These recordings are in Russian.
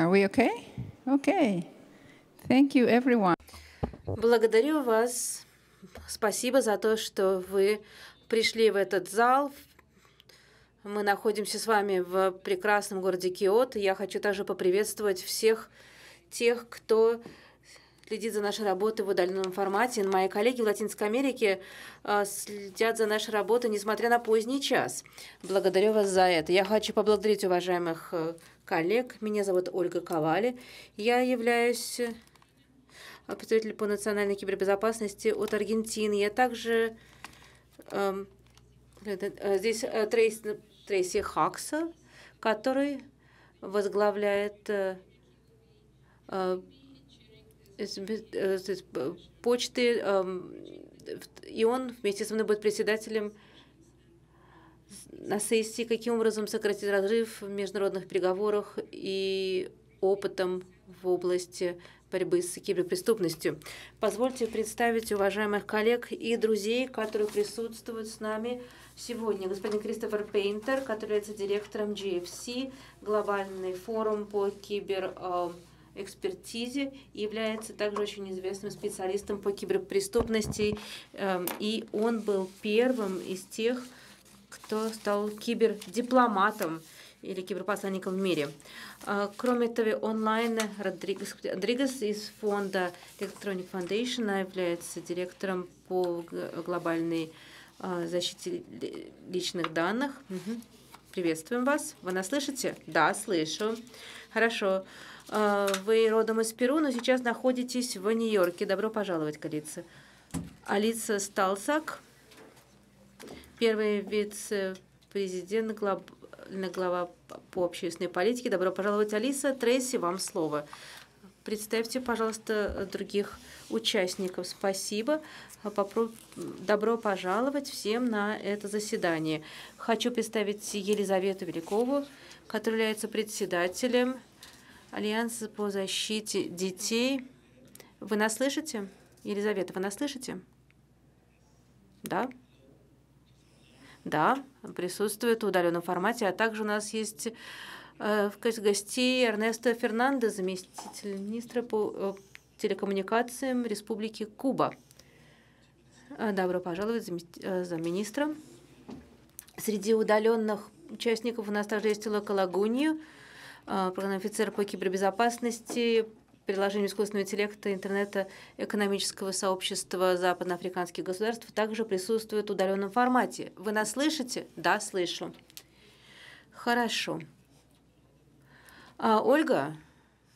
Are we okay? Okay. Thank you, everyone. Благодарю вас. Спасибо за то, что вы пришли в этот зал. Мы находимся с вами в прекрасном городе Киот. Я хочу также поприветствовать всех тех, кто следит за нашей работой в удаленном формате. Мои коллеги в Латинской Америке э, следят за нашей работой, несмотря на поздний час. Благодарю вас за это. Я хочу поблагодарить уважаемых э, коллег. Меня зовут Ольга Ковали. Я являюсь э, представителем по национальной кибербезопасности от Аргентины. Я также эм, здесь Трейс, Трейси Хакса, который возглавляет Э, э, почты, эм, и он вместе со мной будет председателем на сессии, каким образом сократить разрыв в международных переговорах и опытом в области борьбы с киберпреступностью. Позвольте представить уважаемых коллег и друзей, которые присутствуют с нами сегодня. Господин Кристофер Пейнтер, который является директором GFC, глобальный форум по кибер эм, экспертизе и является также очень известным специалистом по киберпреступности. Эм, и он был первым из тех, кто стал кибердипломатом или киберпосланником в мире. Э, кроме этого, онлайн Родригес, Родригес из фонда Electronic Foundation является директором по глобальной э, защите личных данных. Приветствуем вас. Вы нас слышите? Да, слышу. Хорошо. А, вы родом из Перу, но сейчас находитесь в Нью-Йорке. Добро пожаловать, Калица. Алиса Сталсак, первый вице-президент, глава по общественной политике. Добро пожаловать, Алиса. Трейси, вам слово. Представьте, пожалуйста, других участников. Спасибо. Добро пожаловать всем на это заседание. Хочу представить Елизавету Великову, которая является председателем Альянс по защите детей. Вы нас слышите? Елизавета, вы нас слышите? Да? Да, присутствует в удаленном формате, а также у нас есть э, в гостей Эрнесто Фернандо, заместитель министра по э, телекоммуникациям Республики Куба. Э, добро пожаловать, замминистра. Среди удаленных участников у нас также есть Лока Лагунью, Э, программный офицер по кибербезопасности, приложению искусственного интеллекта, интернета, экономического сообщества западноафриканских государств также присутствует в удаленном формате. Вы нас слышите? Да, слышу. Хорошо. А, Ольга,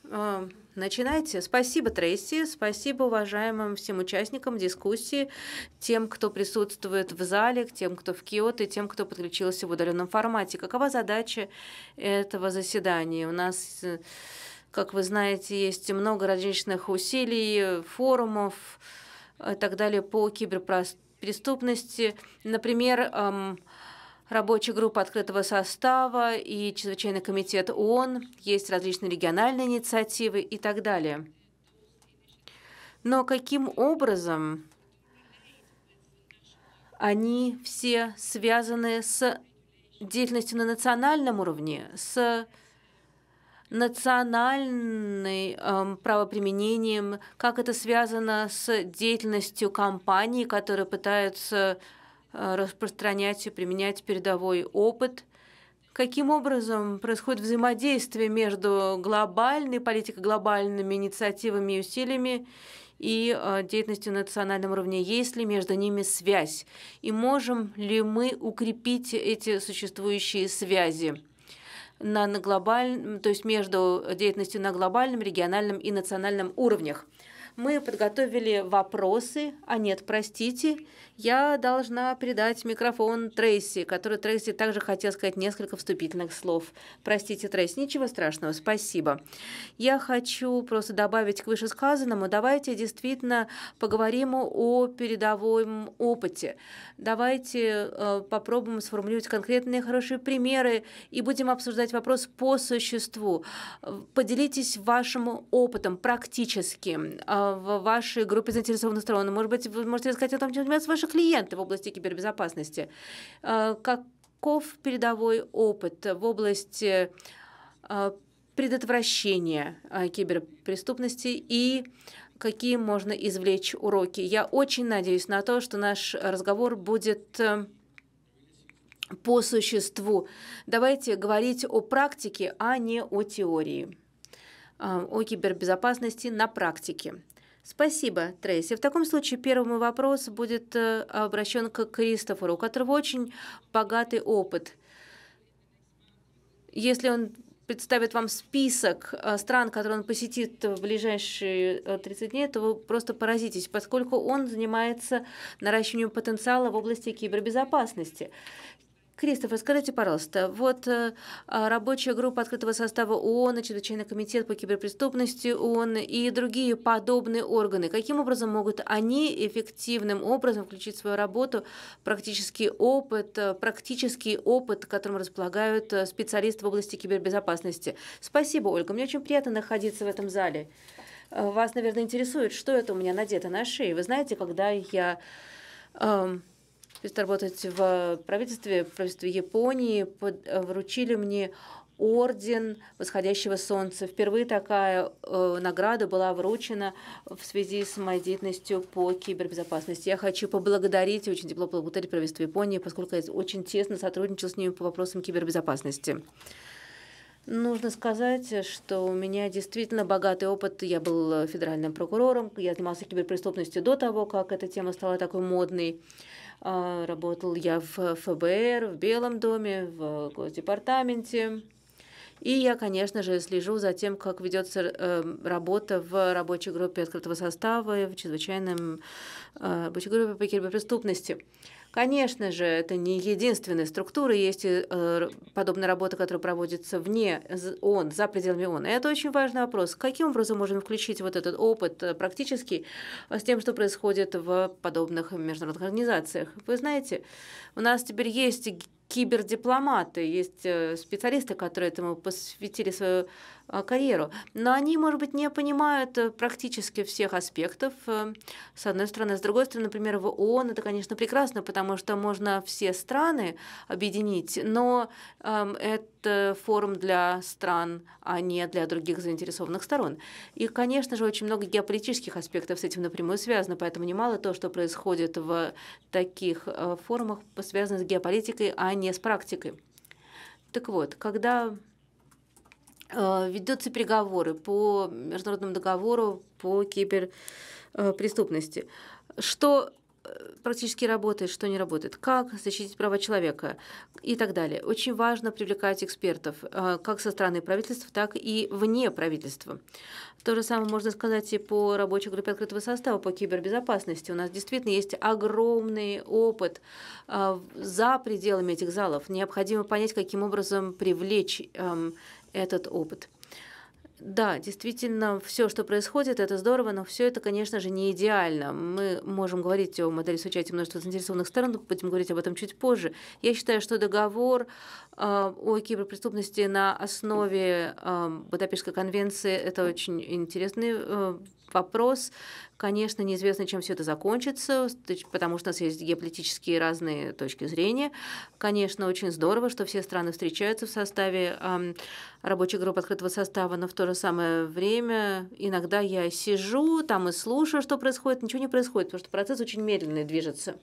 э, Начинайте. Спасибо, Трейси. Спасибо уважаемым всем участникам дискуссии, тем, кто присутствует в зале, тем, кто в Киото, и тем, кто подключился в удаленном формате. Какова задача этого заседания? У нас, э, как вы знаете, есть много различных усилий, форумов и э, так далее по киберпреступности. Например, эм, рабочая группа открытого состава и чрезвычайный комитет ООН, есть различные региональные инициативы и так далее. Но каким образом они все связаны с деятельностью на национальном уровне, с национальным эм, э, правоприменением, как это связано с деятельностью компаний, которые пытаются Э, распространять и применять передовой опыт. Каким образом происходит взаимодействие между глобальной политикой, глобальными инициативами и усилиями и э, деятельностью на национальном уровне? Есть ли между ними связь? И можем ли мы укрепить эти существующие связи? на, на глобаль... то есть между деятельностью на глобальном, региональном и национальном уровнях. Мы подготовили вопросы, а нет, простите, я должна передать микрофон Трейси, который Трейси также хотел сказать несколько вступительных слов. Простите, Трейси, ничего страшного, спасибо. Я хочу просто добавить к вышесказанному, давайте действительно поговорим о передовом опыте. Давайте э, попробуем сформулировать конкретные хорошие примеры и будем обсуждать вопрос по существу. Поделитесь вашим опытом практически э, в вашей группе заинтересованных сторон. Может быть, вы можете сказать о том, чем занимается ваша наши клиенты в области кибербезопасности. Э, каков передовой опыт в области э, предотвращения э, киберпреступности и какие можно извлечь уроки. Я очень надеюсь на то, что наш разговор будет по существу. Давайте говорить о практике, а не о теории, о кибербезопасности на практике. Спасибо, Трейси. В таком случае первый вопрос будет э, обращен к Кристоферу, у которого очень богатый опыт. Если он представит вам список э, стран, которые он посетит в ближайшие 30 э, дней, то вы просто поразитесь, поскольку он занимается наращиванием потенциала в области кибербезопасности. Кристоф, расскажите, пожалуйста, вот э, а, рабочая группа открытого состава ООН, Чрезвычайный комитет по киберпреступности ООН и другие подобные органы, каким образом могут они эффективным образом включить в свою работу практический опыт, э, практический опыт, которым располагают э, специалисты в области кибербезопасности? Спасибо, Ольга, мне очень приятно находиться в этом зале. Вас, наверное, интересует, что это у меня надето на шее. Вы знаете, когда я... Эм, будет работать в правительстве, в правительстве Японии, под, э, вручили мне орден восходящего солнца. Впервые такая э, награда была вручена в связи с моей деятельностью по кибербезопасности. Я хочу поблагодарить, очень тепло поблагодарить правительство Японии, поскольку я очень тесно сотрудничал с ними по вопросам кибербезопасности. Нужно сказать, что у меня действительно богатый опыт. Я был э, федеральным прокурором, я занимался киберпреступностью до того, как эта тема стала такой модной. А, работал я в ФБР, в Белом доме, в Госдепартаменте. И я, конечно же, слежу за тем, как ведется э, эм, работа в рабочей группе открытого состава и в чрезвычайном э, рабочей группе по киберпреступности. преступности. Конечно же, это не единственная структура, есть э, подобная работа, которая проводится вне ООН, за пределами ООН. И это очень важный вопрос. Каким образом можем включить вот этот опыт э, практически э, с тем, что происходит в подобных международных организациях? Вы знаете, у нас теперь есть кибердипломаты, есть э, специалисты, которые этому посвятили свою а, карьеру. Но они, может быть, не понимают э, практически всех аспектов, э, с одной стороны. С другой стороны, например, в ООН это, конечно, прекрасно, потому что можно все страны объединить, но эм, это форум для стран, а не для других заинтересованных сторон. И, конечно же, очень много геополитических аспектов с этим напрямую связано, поэтому немало то, что происходит в таких э, форумах, связано с геополитикой, а не с практикой. Так вот, когда Э, ведутся переговоры по международному договору по киберпреступности. Что э, практически работает, что не работает, как защитить права человека и так далее. Очень важно привлекать экспертов э, как со стороны правительства, так и вне правительства. То же самое можно сказать и по рабочей группе открытого состава по кибербезопасности. У нас действительно есть огромный опыт за пределами этих залов. Необходимо понять, каким образом привлечь эм, этот опыт. Да, действительно, все, что происходит, это здорово, но все это, конечно же, не идеально. Мы можем говорить о модели с участием множества заинтересованных сторон, будем говорить об этом чуть позже. Я считаю, что договор а, о киберпреступности на основе а, Будапештской конвенции. Это очень интересный э, вопрос. Конечно, неизвестно, чем все это закончится, потому что у нас есть геополитические разные точки зрения. Конечно, очень здорово, что все страны встречаются в составе а, рабочей группы открытого состава, но в то же самое время иногда я сижу там и слушаю, что происходит, ничего не происходит, потому что процесс очень медленно движется.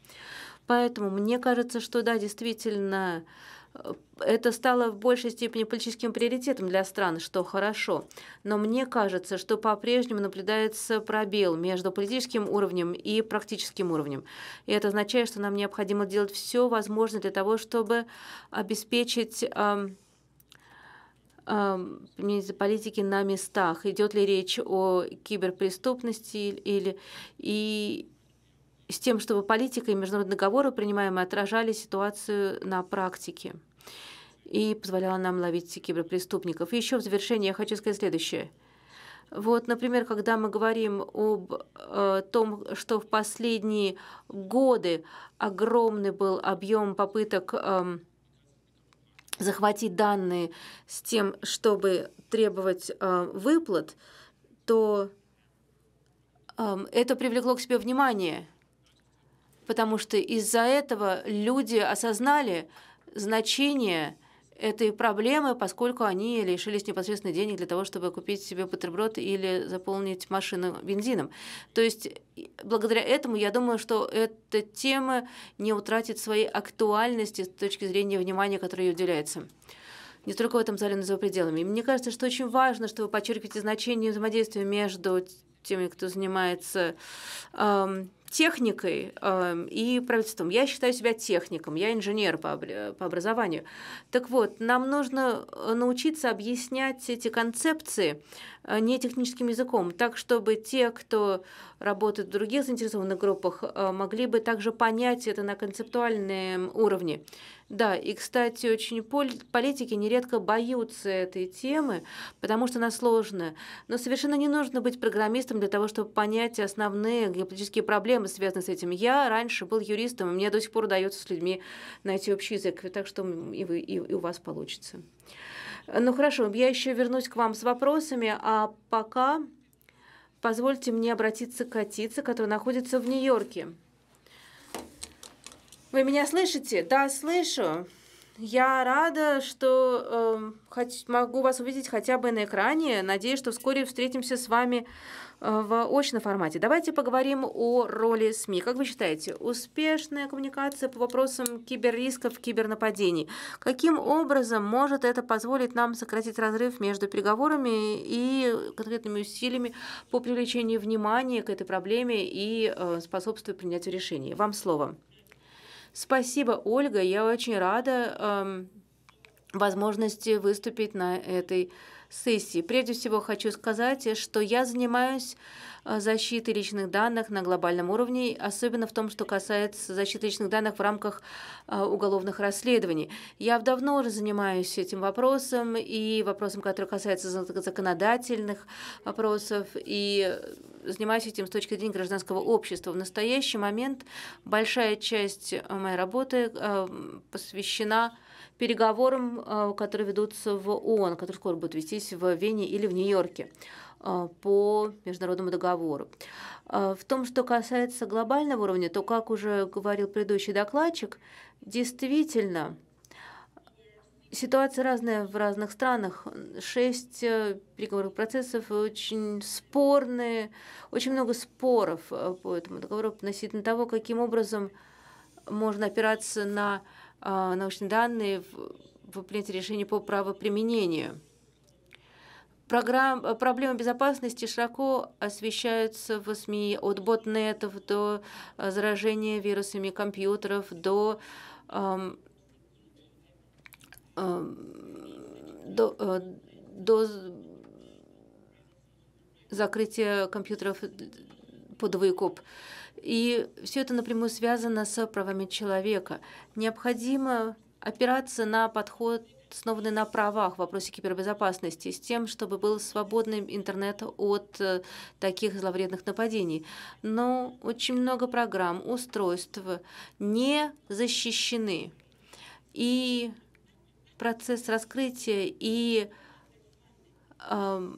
Поэтому мне кажется, что да, действительно, это стало в большей степени политическим приоритетом для стран, что хорошо. Но мне кажется, что по-прежнему наблюдается пробел между политическим уровнем и практическим уровнем. И это означает, что нам необходимо делать все возможное для того, чтобы обеспечить политики на местах. Идет ли речь о киберпреступности или и с тем, чтобы политика и международные договоры, принимаемые, отражали ситуацию на практике и позволяла нам ловить киберпреступников. И еще в завершение я хочу сказать следующее. Вот, например, когда мы говорим об э, том, что в последние годы огромный был объем попыток э, захватить данные с тем, чтобы требовать э, выплат, то э, это привлекло к себе внимание потому что из-за этого люди осознали значение этой проблемы, поскольку они лишились непосредственно денег для того, чтобы купить себе бутерброд или заполнить машину бензином. То есть благодаря этому я думаю, что эта тема не утратит своей актуальности с точки зрения внимания, которое ей уделяется не только в этом зале, но и за пределами. И мне кажется, что очень важно, что вы подчеркиваете значение взаимодействия между теми, кто занимается эм, техникой э, и правительством. Я считаю себя техником, я инженер по, по образованию. Так вот, нам нужно э, научиться объяснять эти концепции э, не техническим языком, так чтобы те, кто работает в других заинтересованных группах, э, могли бы также понять это на концептуальном уровне. Да, и, кстати, очень политики нередко боятся этой темы, потому что она сложная. Но совершенно не нужно быть программистом для того, чтобы понять основные геополитические проблемы, проблемы связаны с этим. Я раньше был юристом, и мне до сих пор удается с людьми найти общий язык, так что и, вы, и, и у вас получится. Ну хорошо, я еще вернусь к вам с вопросами, а пока позвольте мне обратиться к Катице, которая находится в Нью-Йорке. Вы меня слышите? Да, слышу. Я рада, что э, хоть, могу вас увидеть хотя бы на экране. Надеюсь, что вскоре встретимся с вами Э, в очном формате. Давайте поговорим о роли СМИ. Как вы считаете, успешная коммуникация по вопросам киберрисков, кибернападений, каким образом может это позволить нам сократить разрыв между переговорами и конкретными усилиями по привлечению внимания к этой проблеме и э, способствуя принятию решений? Вам слово. Спасибо, Ольга. Я очень рада эм, возможности выступить на этой сессии. Прежде всего хочу сказать, что я занимаюсь э, защитой личных данных на глобальном уровне, особенно в том, что касается защиты личных данных в рамках э, уголовных расследований. Я давно уже занимаюсь этим вопросом и вопросом, который касается законодательных вопросов, и занимаюсь этим с точки зрения гражданского общества. В настоящий момент большая часть моей работы э, посвящена переговорам, э, которые ведутся в ООН, которые скоро будут вестись в Вене или в Нью-Йорке э, по международному договору. Э, в том, что касается глобального уровня, то, как уже говорил предыдущий докладчик, действительно ситуация разная в разных странах. Шесть переговорных процессов очень спорные, очень много споров по этому договору относительно того, каким образом можно опираться на а, научные данные в принятии решений по правоприменению. Программ, проблемы безопасности широко освещаются в СМИ от ботнетов до а, заражения вирусами компьютеров, до, эм, э, до, э, до закрытия компьютеров под выкуп. Э, и все это напрямую связано с правами человека. Необходимо опираться на подход основанный на правах в вопросе кибербезопасности, с тем, чтобы был свободный интернет от э, таких зловредных нападений. Но очень много программ, устройств не защищены. И процесс раскрытия и э,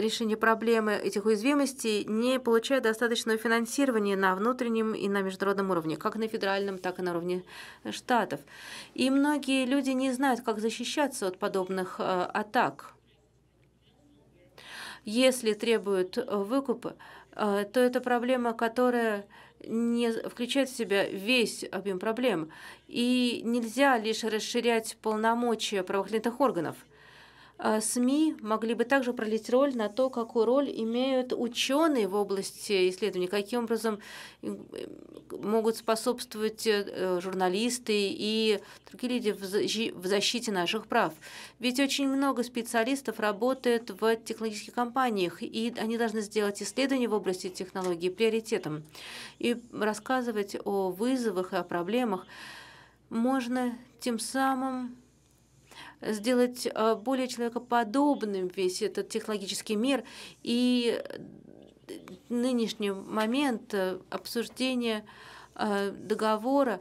решение проблемы этих уязвимостей не получают достаточного финансирования на внутреннем и на международном уровне, как на федеральном, так и на уровне э, штатов. И многие люди не знают, как защищаться от подобных э, атак. Если требуют э, выкупа, то это проблема, которая не включает в себя весь объем проблем. И нельзя лишь расширять полномочия правоохранительных органов. А, СМИ могли бы также пролить роль на то, какую роль имеют ученые в области исследований, каким образом э, могут способствовать э, журналисты и другие люди в защите наших прав. Ведь очень много специалистов работает в технологических компаниях, и они должны сделать исследования в области технологий приоритетом и рассказывать о вызовах и о проблемах можно тем самым сделать э, более человекоподобным весь этот технологический мир. И э, нынешний момент э, обсуждения договора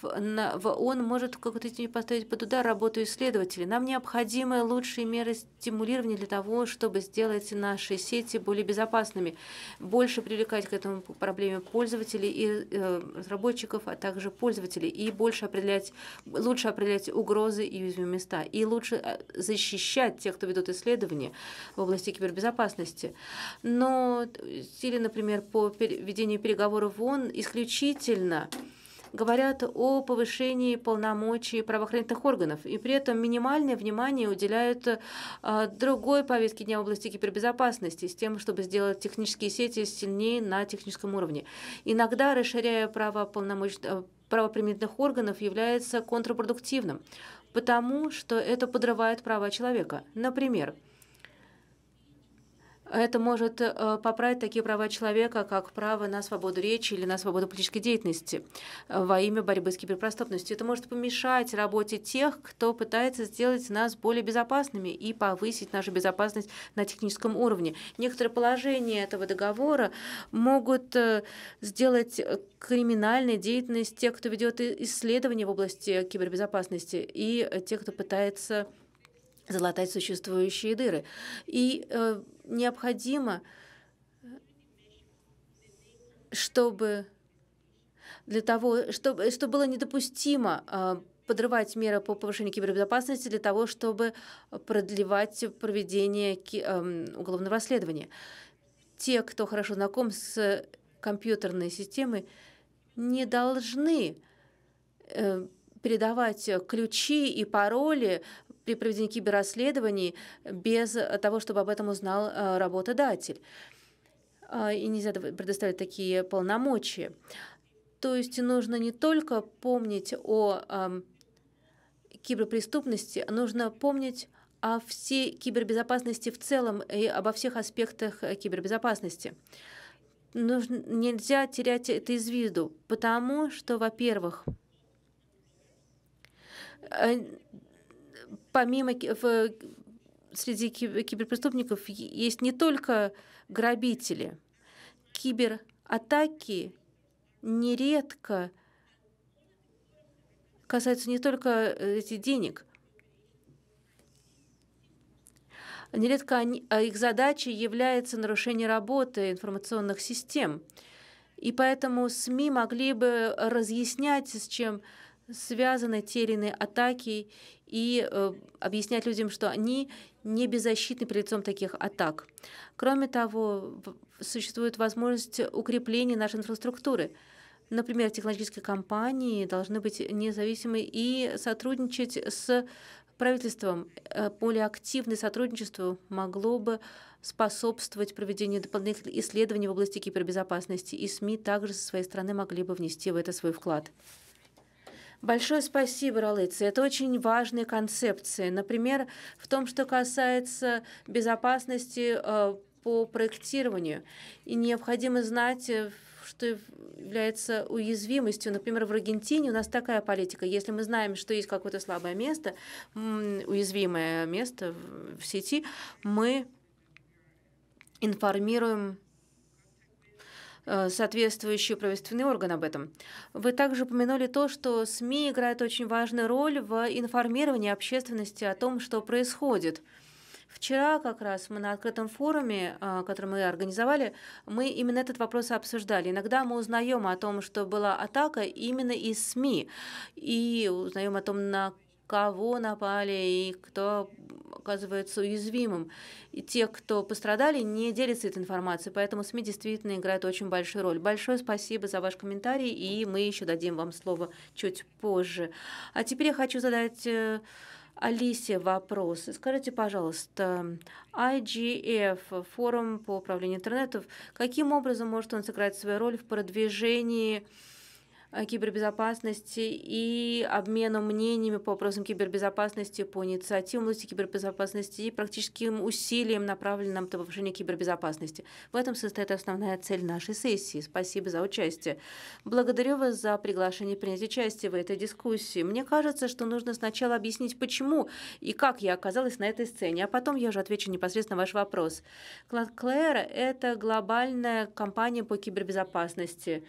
в, на, в, он может в какой-то степени поставить под удар работу исследователей. Нам необходимы лучшие меры стимулирования для того, чтобы сделать наши сети более безопасными, больше привлекать к этому проблеме пользователей и э, разработчиков, а также пользователей, и больше определять, лучше определять угрозы и уязвимые места, и лучше э, защищать тех, кто ведут исследования в области кибербезопасности. Но э, или, например, по ведению переговоров в ООН исключительно говорят о повышении полномочий правоохранительных органов, и при этом минимальное внимание уделяют э, другой повестке дня в области кибербезопасности, с тем, чтобы сделать технические сети сильнее на техническом уровне. Иногда, расширяя права полномочий э, правоприменительных органов, является контрпродуктивным, потому что это подрывает права человека. Например, это может э, поправить такие права человека, как право на свободу речи или на свободу политической деятельности э, во имя борьбы с киберпреступностью. Это может помешать работе тех, кто пытается сделать нас более безопасными и повысить нашу безопасность на техническом уровне. Некоторые положения этого договора могут э, сделать криминальной деятельность тех, кто ведет исследования в области кибербезопасности и тех, кто пытается залатать существующие дыры. И э, необходимо, чтобы для того, чтобы, чтобы было недопустимо э, подрывать меры по повышению кибербезопасности для того, чтобы продлевать проведение э, уголовного расследования. Те, кто хорошо знаком с компьютерной системой, не должны э, передавать ключи и пароли при проведении киберрасследований без того, чтобы об этом узнал э, работодатель. А, и нельзя предоставить такие полномочия. То есть нужно не только помнить о эм, киберпреступности, нужно помнить о всей кибербезопасности в целом и обо всех аспектах э, кибербезопасности. Нужно, нельзя терять это из виду, потому что, во-первых, э, помимо в, среди киберпреступников есть не только грабители. Кибератаки нередко касаются не только э, этих денег. Нередко они, а их задачей является нарушение работы информационных систем. И поэтому СМИ могли бы разъяснять, с чем связаны те или иные атаки и э, объяснять людям, что они не беззащитны перед лицом таких атак. Кроме того, существует возможность укрепления нашей инфраструктуры. Например, технологические компании должны быть независимы и сотрудничать с правительством. Э, более активное сотрудничество могло бы способствовать проведению дополнительных исследований в области кибербезопасности, и СМИ также со своей стороны могли бы внести в это свой вклад. Большое спасибо, Ралыцы. Это очень важные концепции. Например, в том, что касается безопасности э, по проектированию. И необходимо знать, э, что является уязвимостью. Например, в Аргентине у нас такая политика. Если мы знаем, что есть какое-то слабое место, уязвимое место в сети, мы информируем Э, соответствующий правительственный орган об этом. Вы также упомянули то, что СМИ играют очень важную роль в информировании общественности о том, что происходит. Вчера как раз мы на открытом форуме, э, который мы организовали, мы именно этот вопрос обсуждали. Иногда мы узнаем о том, что была атака именно из СМИ, и узнаем о том, на кого напали и кто оказывается уязвимым. И те, кто пострадали, не делятся этой информацией, поэтому СМИ действительно играют очень большую роль. Большое спасибо за ваш комментарий, и мы еще дадим вам слово чуть позже. А теперь я хочу задать э, Алисе вопрос. Скажите, пожалуйста, IGF, форум по управлению интернетов, каким образом может он сыграть свою роль в продвижении Э, кибербезопасности и обмену мнениями по вопросам кибербезопасности, по инициативам области кибербезопасности и практическим усилиям, направленным на повышение кибербезопасности. В этом состоит основная цель нашей сессии. Спасибо за участие. Благодарю вас за приглашение принять участие в этой дискуссии. Мне кажется, что нужно сначала объяснить, почему и как я оказалась на этой сцене, а потом я уже отвечу непосредственно на ваш вопрос. Клад Клэр – это глобальная компания по кибербезопасности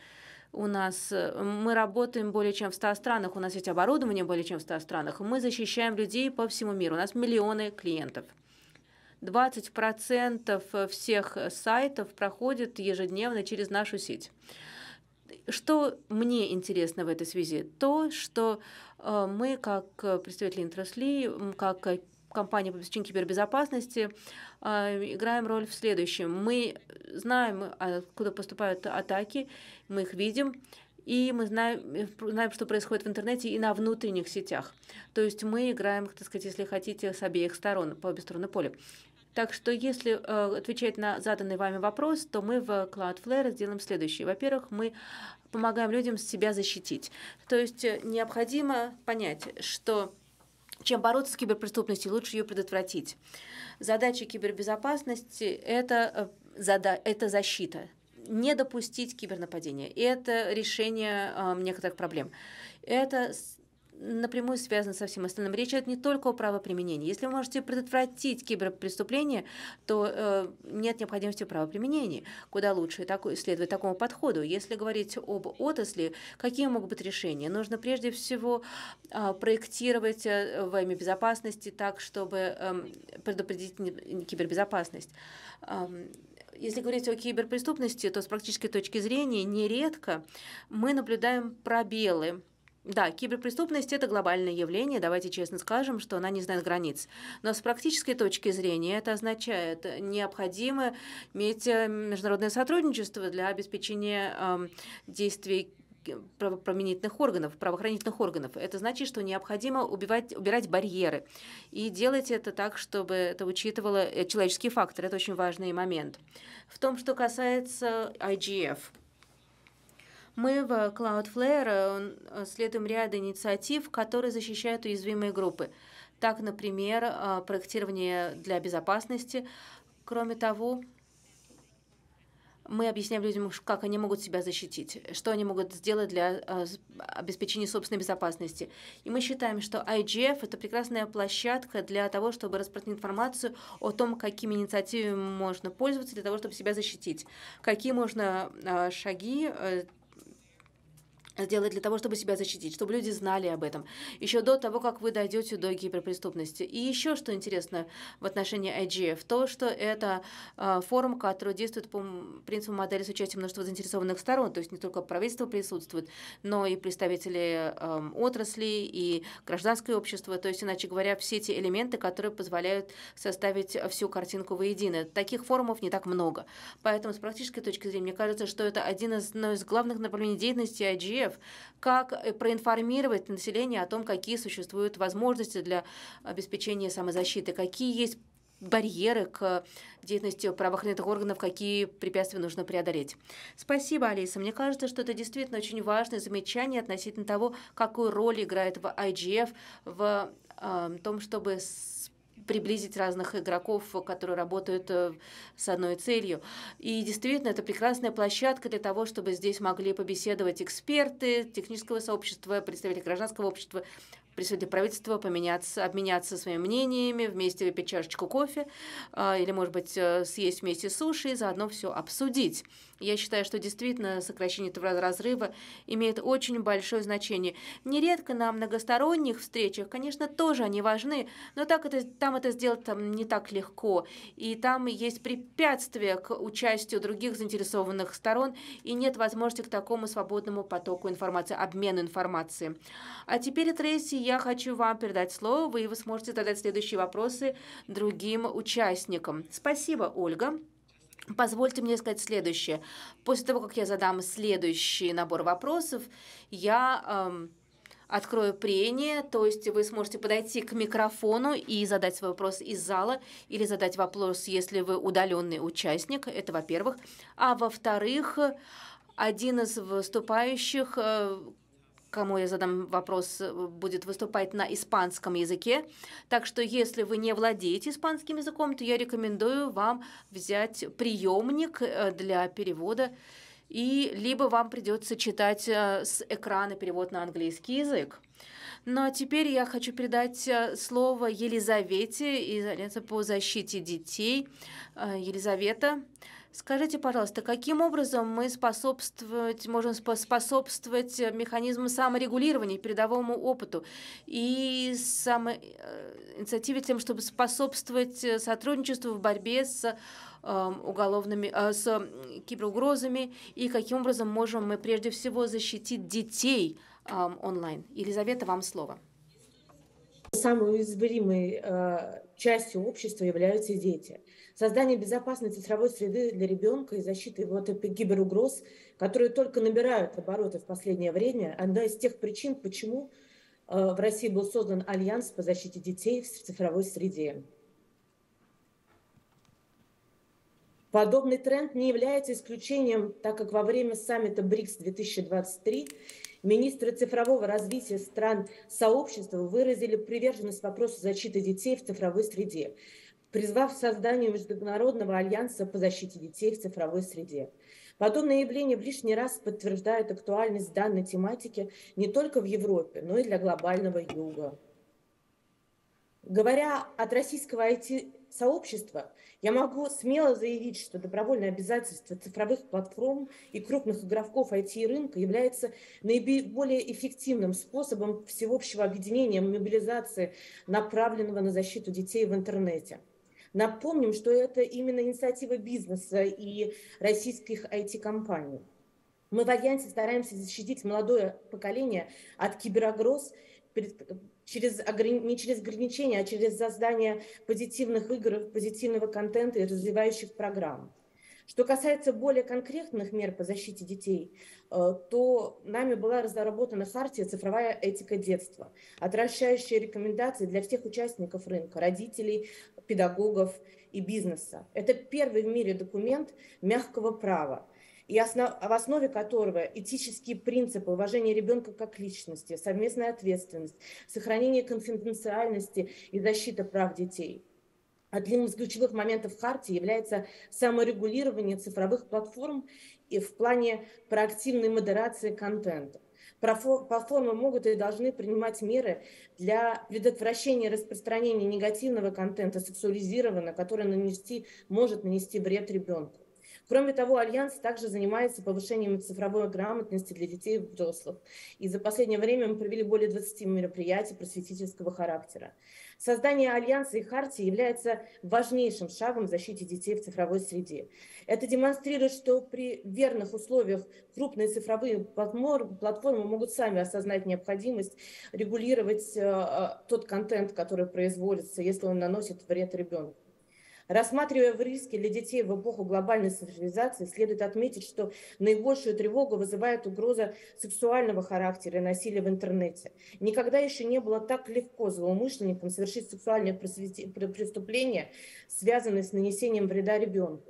у нас, э, мы работаем более чем в 100 странах, у нас есть оборудование более чем в 100 странах, мы защищаем людей по всему миру, у нас миллионы клиентов. 20% э, всех сайтов проходит ежедневно через нашу сеть. Что мне интересно в этой связи? То, что э, мы, как представители Интросли, как компании по обеспечению кибербезопасности, а, играем роль в следующем. Мы знаем, а, откуда поступают атаки, мы их видим, и мы знаем, э, знаем, что происходит в интернете и на внутренних сетях. То есть мы играем, так сказать, если хотите, с обеих сторон, по обе стороны поля. Так что если э, отвечать на заданный вами вопрос, то мы в Cloudflare сделаем следующее. Во-первых, мы помогаем людям себя защитить. То есть э, необходимо понять, что чем бороться с киберпреступностью, лучше ее предотвратить. Задача кибербезопасности это, э, это защита не допустить кибернападения. И это решение э, некоторых проблем. Это напрямую связано со всем остальным. Речь идет не только о правоприменении. Если вы можете предотвратить киберпреступление, то э, нет необходимости в правоприменении. Куда лучше такой, следовать такому подходу. Если говорить об отрасли, какие могут быть решения? Нужно прежде всего э, проектировать э, во имя безопасности так, чтобы э, предупредить кибербезопасность. Э, если говорить о киберпреступности, то с практической точки зрения нередко мы наблюдаем пробелы да, киберпреступность – это глобальное явление, давайте честно скажем, что она не знает границ. Но с практической точки зрения это означает, э, необходимо иметь э, международное сотрудничество для обеспечения э, действий правоохранительных органов, правоохранительных органов. Это значит, что необходимо убивать, убирать барьеры и делать это так, чтобы это учитывало э, человеческий фактор. Это очень важный момент. В том, что касается IGF – мы в Cloudflare следуем ряд инициатив, которые защищают уязвимые группы. Так, например, а, проектирование для безопасности. Кроме того, мы объясняем людям, как они могут себя защитить, что они могут сделать для а, обеспечения собственной безопасности. И мы считаем, что IGF – это прекрасная площадка для того, чтобы распространить информацию о том, какими инициативами можно пользоваться для того, чтобы себя защитить, какие можно а, шаги э, сделать для того, чтобы себя защитить, чтобы люди знали об этом, еще до того, как вы дойдете до гиперпреступности. И еще что интересно в отношении IGF, то, что это э, форум, который действует по принципу модели с участием множества заинтересованных сторон, то есть не только правительство присутствует, но и представители э, отрасли, и гражданское общество, то есть, иначе говоря, все те элементы, которые позволяют составить всю картинку воедино. Таких форумов не так много. Поэтому с практической точки зрения, мне кажется, что это один из, одно из главных направлений деятельности IGF, примеров, как э, проинформировать население о том, какие существуют возможности для обеспечения самозащиты, какие есть барьеры к деятельности правоохранительных органов, какие препятствия нужно преодолеть. Спасибо, Алиса. Мне кажется, что это действительно очень важное замечание относительно того, какую роль играет в IGF в э, том, чтобы приблизить разных игроков, которые работают э, с одной целью. И действительно, это прекрасная площадка для того, чтобы здесь могли побеседовать эксперты технического сообщества, представители гражданского общества, представители правительства поменяться, обменяться своими мнениями, вместе выпить чашечку кофе э, или, может быть, э, съесть вместе суши и заодно все обсудить. Я считаю, что действительно сокращение этого разрыва имеет очень большое значение. Нередко на многосторонних встречах, конечно, тоже они важны, но так это, там это сделать там, не так легко. И там есть препятствия к участию других заинтересованных сторон, и нет возможности к такому свободному потоку информации, обмену информации. А теперь, Трейси, я хочу вам передать слово, и вы сможете задать следующие вопросы другим участникам. Спасибо, Ольга. Позвольте мне сказать следующее. После того, как я задам следующий набор вопросов, я эм, открою прение, то есть вы сможете подойти к микрофону и задать свой вопрос из зала или задать вопрос, если вы удаленный участник, это во-первых. А во-вторых, один из выступающих, э, кому я задам вопрос, э, будет выступать на испанском языке. Так что, если вы не владеете испанским языком, то я рекомендую вам взять приемник э, для перевода, и либо вам придется читать э, с экрана перевод на английский язык. Ну а теперь я хочу передать слово Елизавете из Альянса по защите детей. Елизавета, Скажите, пожалуйста, каким образом мы способствовать, можем способствовать э, механизму саморегулирования, передовому опыту и само... Э, инициативе тем, чтобы способствовать э, сотрудничеству в борьбе с эм, уголовными, с киберугрозами и каким образом можем мы прежде всего защитить детей эм, онлайн. Елизавета, вам слово. Самой уязвимой частью общества являются дети создание безопасной цифровой среды для ребенка и защиты его от киберугроз, которые только набирают обороты в последнее время, одна из тех причин, почему э, в России был создан Альянс по защите детей в цифровой среде. Подобный тренд не является исключением, так как во время саммита БРИКС-2023 министры цифрового развития стран сообщества выразили приверженность вопросу защиты детей в цифровой среде – призвав к созданию Международного альянса по защите детей в цифровой среде. Подобное явление в лишний раз подтверждает актуальность данной тематики не только в Европе, но и для глобального юга. Говоря от российского IT-сообщества, я могу смело заявить, что добровольное обязательство цифровых платформ и крупных игроков IT-рынка является наиболее эффективным способом всеобщего объединения мобилизации, направленного на защиту детей в интернете – Напомним, что это именно инициатива бизнеса и российских IT-компаний. Мы в Альянсе стараемся защитить молодое поколение от киберогроз через, не через ограничения, а через создание позитивных игр, позитивного контента и развивающих программ. Что касается более конкретных мер по защите детей, э, то нами была разработана хартия «Цифровая этика детства», отражающая рекомендации для всех участников рынка, родителей, педагогов и бизнеса. Это первый в мире документ мягкого права, и в основе которого этические принципы уважения ребенка как личности, совместная ответственность, сохранение конфиденциальности и защита прав детей – Одним из ключевых моментов Хартии является саморегулирование цифровых платформ и в плане проактивной модерации контента. Платформы могут и должны принимать меры для предотвращения распространения негативного контента, сексуализированного, который нанести, может нанести вред ребенку. Кроме того, Альянс также занимается повышением цифровой грамотности для детей и взрослых. И за последнее время мы провели более 20 мероприятий просветительского характера. Создание Альянса и Хартии является важнейшим шагом в защите детей в цифровой среде. Это демонстрирует, что при верных условиях крупные цифровые платформы могут сами осознать необходимость регулировать э, э, тот контент, который производится, если он наносит вред ребенку. Рассматривая риски для детей в эпоху глобальной цивилизации, следует отметить, что наибольшую тревогу вызывает угроза сексуального характера и насилия в интернете. Никогда еще не было так легко злоумышленникам совершить сексуальные преступления, связанные с нанесением вреда ребенку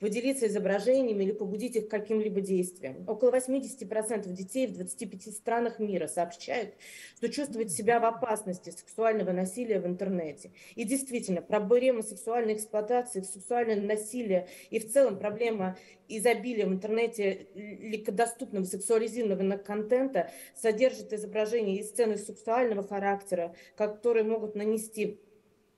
поделиться изображениями или побудить их к каким-либо действиям. Около 80% детей в 25 странах мира сообщают, что чувствуют себя в опасности сексуального насилия в интернете. И действительно, проблема сексуальной эксплуатации, сексуального насилия и в целом проблема изобилия в интернете легкодоступного сексуализированного контента содержит изображения и сцены сексуального характера, которые могут нанести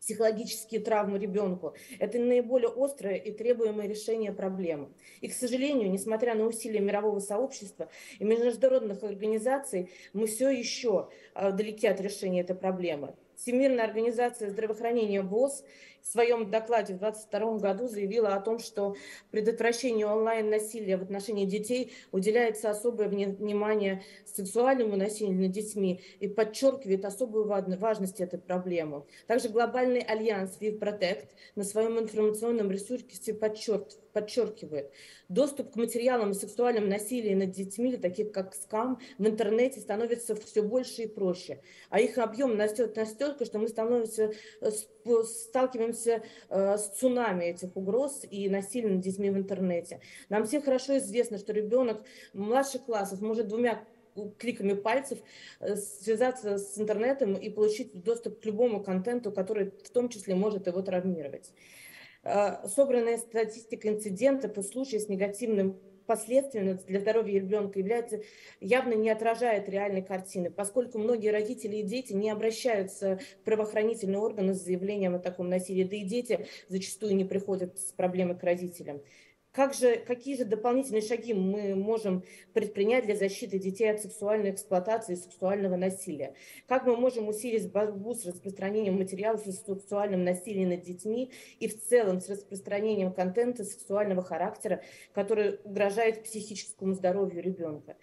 психологические травмы ребенку. Это наиболее острое и требуемое решение проблемы. И, к сожалению, несмотря на усилия мирового сообщества и международных организаций, мы все еще э, далеки от решения этой проблемы. Всемирная организация здравоохранения ВОЗ в своем докладе в 2022 году заявила о том, что предотвращению онлайн-насилия в отношении детей уделяется особое внимание сексуальному насилию над детьми и подчеркивает особую важность этой проблемы. Также глобальный альянс Viv Protect на своем информационном ресурсе подчеркивает, подчеркивает, доступ к материалам о сексуальном насилии над детьми, таких как скам, в интернете становится все больше и проще. А их объем растет настолько, что мы становимся, э, сталкиваемся сталкиваемся э, с цунами этих угроз и насилия над детьми в интернете. Нам всем хорошо известно, что ребенок младших классов может двумя кликами пальцев э, связаться с интернетом и получить доступ к любому контенту, который в том числе может его травмировать. Э, собранная статистика инцидентов и случаев с негативным последствиями для здоровья ребенка является, явно не отражает реальной картины, поскольку многие родители и дети не обращаются в правоохранительные органы с заявлением о таком насилии, да и дети зачастую не приходят с проблемой к родителям. Как же, какие же дополнительные шаги мы можем предпринять для защиты детей от сексуальной эксплуатации и сексуального насилия? Как мы можем усилить борьбу с распространением материалов о сексуальном насилии над детьми и в целом с распространением контента сексуального характера, который угрожает психическому здоровью ребенка?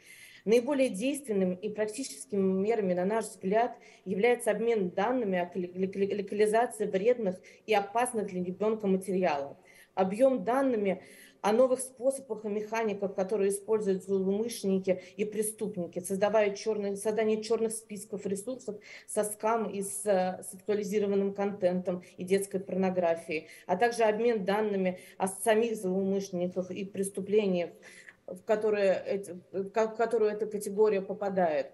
Наиболее действенным и практическими мерами, на наш взгляд, является обмен данными о легализации вредных и опасных для ребенка материалов. Объем данными о новых способах и механиках, которые используют злоумышленники и преступники, создавая черные, создание черных списков ресурсов со скам и с сексуализированным контентом и детской порнографией, а также обмен данными о самих злоумышленниках и преступлениях, в, которые, в которую эта категория попадает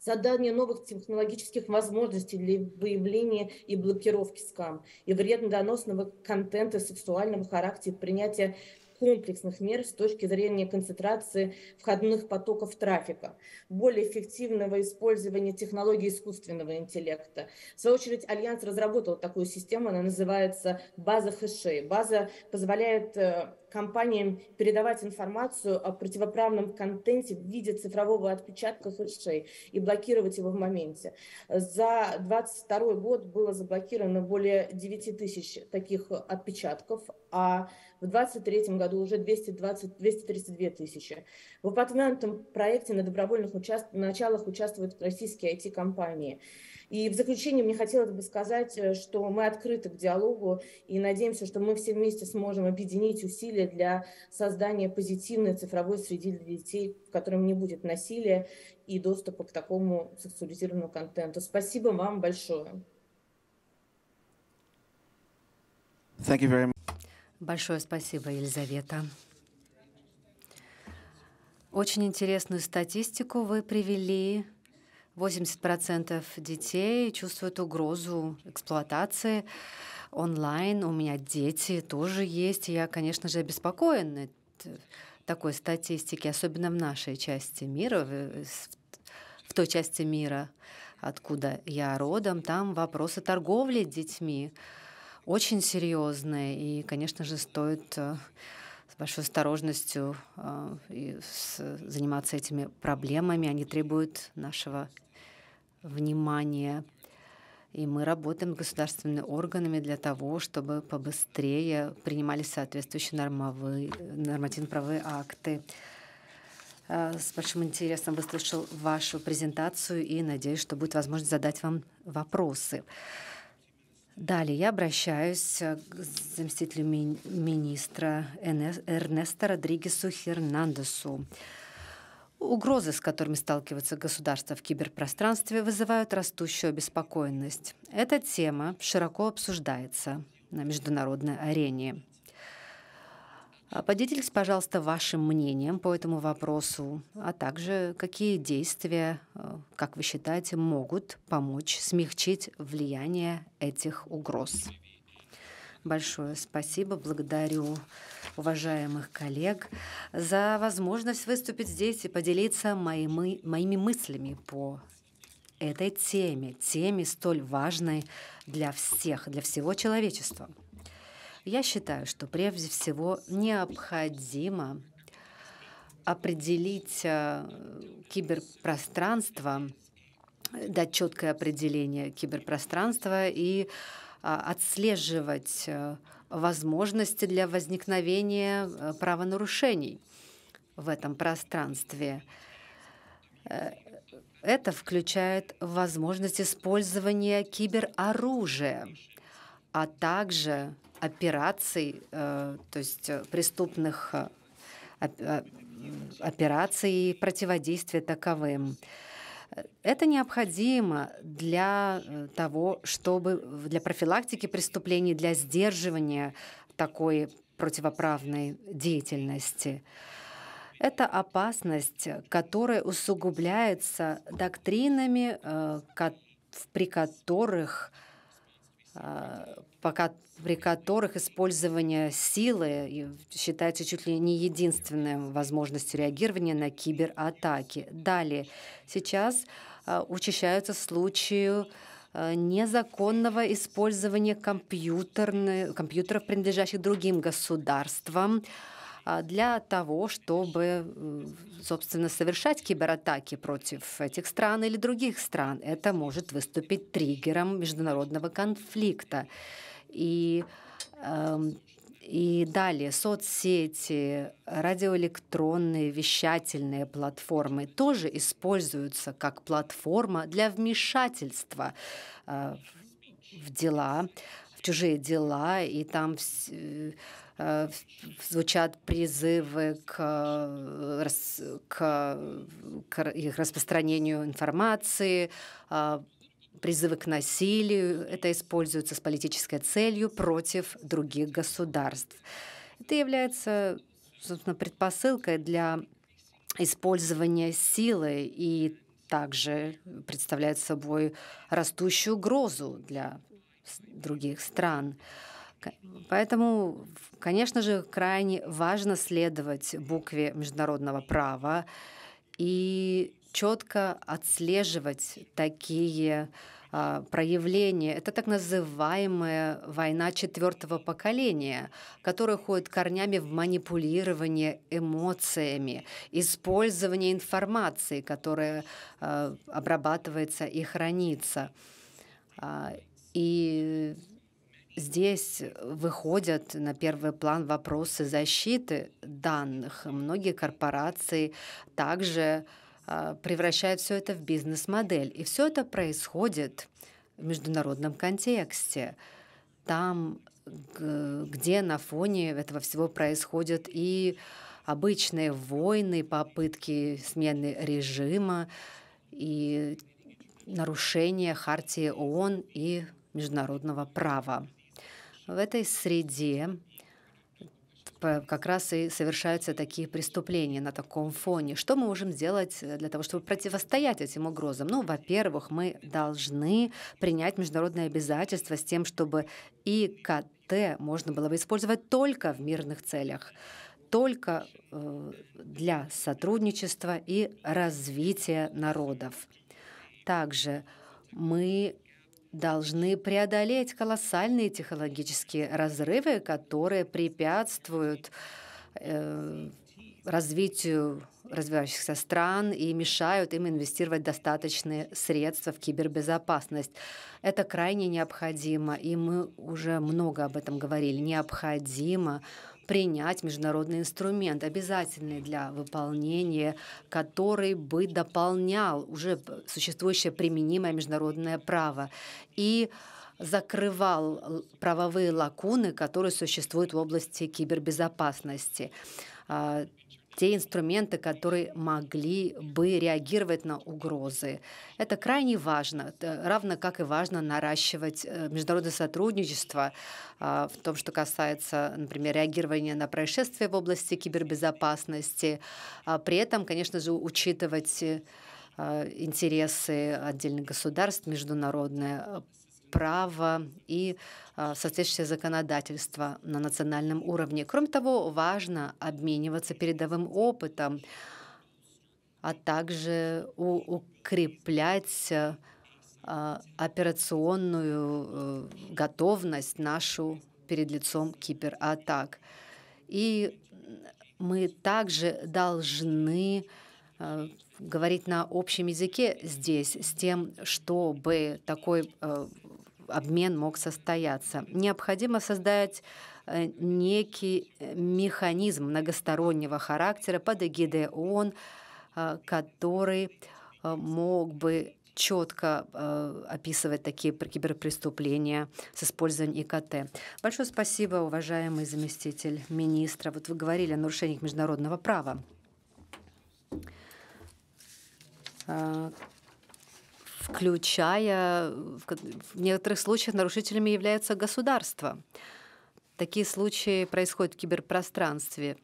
задание новых технологических возможностей для выявления и блокировки скам и вредно-доносного контента сексуального характера, принятия комплексных мер с точки зрения концентрации входных потоков трафика, более эффективного использования технологий искусственного интеллекта. В свою очередь, Альянс разработал такую систему, она называется «База хэшей». База позволяет э, компаниям передавать информацию о противоправном контенте в виде цифрового отпечатка хэшей и блокировать его в моменте. За 2022 год было заблокировано более 9 тысяч таких отпечатков, а в 2023 году уже 220, 232 тысячи. В упомянутом проекте на добровольных участ... началах участвуют российские IT-компании. И в заключение мне хотелось бы сказать, э, что мы открыты к диалогу и надеемся, что мы все вместе сможем объединить усилия для создания позитивной цифровой среды для детей, в котором не будет насилия и доступа к такому сексуализированному контенту. Спасибо вам большое. Thank you very much. Большое спасибо, Елизавета. Очень интересную статистику вы привели. 80% детей чувствуют угрозу эксплуатации онлайн. У меня дети тоже есть. И я, конечно же, обеспокоена такой статистики, особенно в нашей части мира, в той части мира, откуда я родом, там вопросы торговли детьми очень серьезное, и, конечно же, стоит э, с большой осторожностью э, заниматься этими проблемами. Они требуют нашего внимания. И мы работаем с государственными органами для того, чтобы побыстрее принимались соответствующие нормативно-правовые акты. Э, с большим интересом выслушал вашу презентацию и надеюсь, что будет возможность задать вам вопросы. Далее я обращаюсь э, к заместителю ми министра Эрнесто Родригесу Хернандесу. Угрозы, с которыми сталкиваются государства в киберпространстве, вызывают растущую обеспокоенность. Эта тема широко обсуждается на международной арене. А поделитесь, пожалуйста, вашим мнением по этому вопросу, а также какие действия, э, как вы считаете, могут помочь смягчить влияние этих угроз. Большое спасибо, благодарю уважаемых коллег за возможность выступить здесь и поделиться моими, моими мыслями по этой теме, теме столь важной для всех, для всего человечества. Я считаю, что прежде всего необходимо определить э, киберпространство, дать четкое определение киберпространства и э, отслеживать э, возможности для возникновения правонарушений в этом пространстве. Это включает возможность использования кибероружия, а также операций, э, то есть э, преступных э, операций и противодействия таковым. Это необходимо для того, чтобы для профилактики преступлений, для сдерживания такой противоправной деятельности. Это опасность, которая усугубляется доктринами, при которых пока, при которых использование силы считается чуть ли не единственной возможностью реагирования на кибератаки. Далее, сейчас а, учащаются случаи а, незаконного использования компьютерных, компьютеров, принадлежащих другим государствам, а, для того, чтобы, собственно, совершать кибератаки против этих стран или других стран. Это может выступить триггером международного конфликта. И эм, и далее соцсети, радиоэлектронные, вещательные платформы тоже используются как платформа для вмешательства э, в дела, в чужие дела, и там э, Э, звучат призывы к, э, к, к их распространению информации, э, призывы к насилию. Это используется с политической целью против других государств. Это является собственно, предпосылкой для использования силы и также представляет собой растущую угрозу для других стран. Uh, Поэтому, конечно же, крайне важно следовать букве международного права и четко отслеживать такие а, проявления. Это так называемая война четвертого поколения, которая ходит корнями в манипулирование эмоциями, использование информации, которая а, обрабатывается и хранится. А, и Здесь выходят на первый план вопросы защиты данных. Многие корпорации также а, превращают все это в бизнес-модель. И все это происходит в международном контексте. Там, где на фоне этого всего происходят и обычные войны, попытки смены режима и нарушения хартии ООН и международного права. В этой среде как раз и совершаются такие преступления на таком фоне. Что мы можем сделать э, для того, чтобы противостоять этим угрозам? Ну, во-первых, мы должны принять международные обязательства с тем, чтобы ИКТ можно было бы использовать только в мирных целях только э, для сотрудничества и развития народов. Также мы должны преодолеть колоссальные технологические разрывы, которые препятствуют э, развитию развивающихся стран и мешают им инвестировать достаточные средства в кибербезопасность. Это крайне необходимо, и мы уже много об этом говорили. Необходимо принять международный инструмент, обязательный для выполнения, который бы дополнял уже существующее применимое международное право и закрывал правовые лакуны, которые существуют в области кибербезопасности а, те инструменты, которые могли бы реагировать на угрозы. Это крайне важно, э, равно как и важно наращивать э, международное сотрудничество а, в том, что касается, например, реагирования на происшествия в области кибербезопасности. А при этом, конечно же, учитывать э, интересы отдельных государств, международное права и а, соответствующее законодательство на национальном уровне. Кроме того, важно обмениваться передовым опытом, а также укреплять а, операционную э, готовность нашу перед лицом кибератак. И мы также должны э, говорить на общем языке здесь, с тем, чтобы такой э, обмен мог состояться. Необходимо создать э, некий э, механизм многостороннего характера под эгидой ООН, э, который мог бы четко описывать такие киберпреступления с использованием ИКТ. Большое спасибо, уважаемый заместитель министра. Вот вы говорили о нарушениях международного права включая в некоторых случаях нарушителями является государство. Такие случаи происходят в киберпространстве.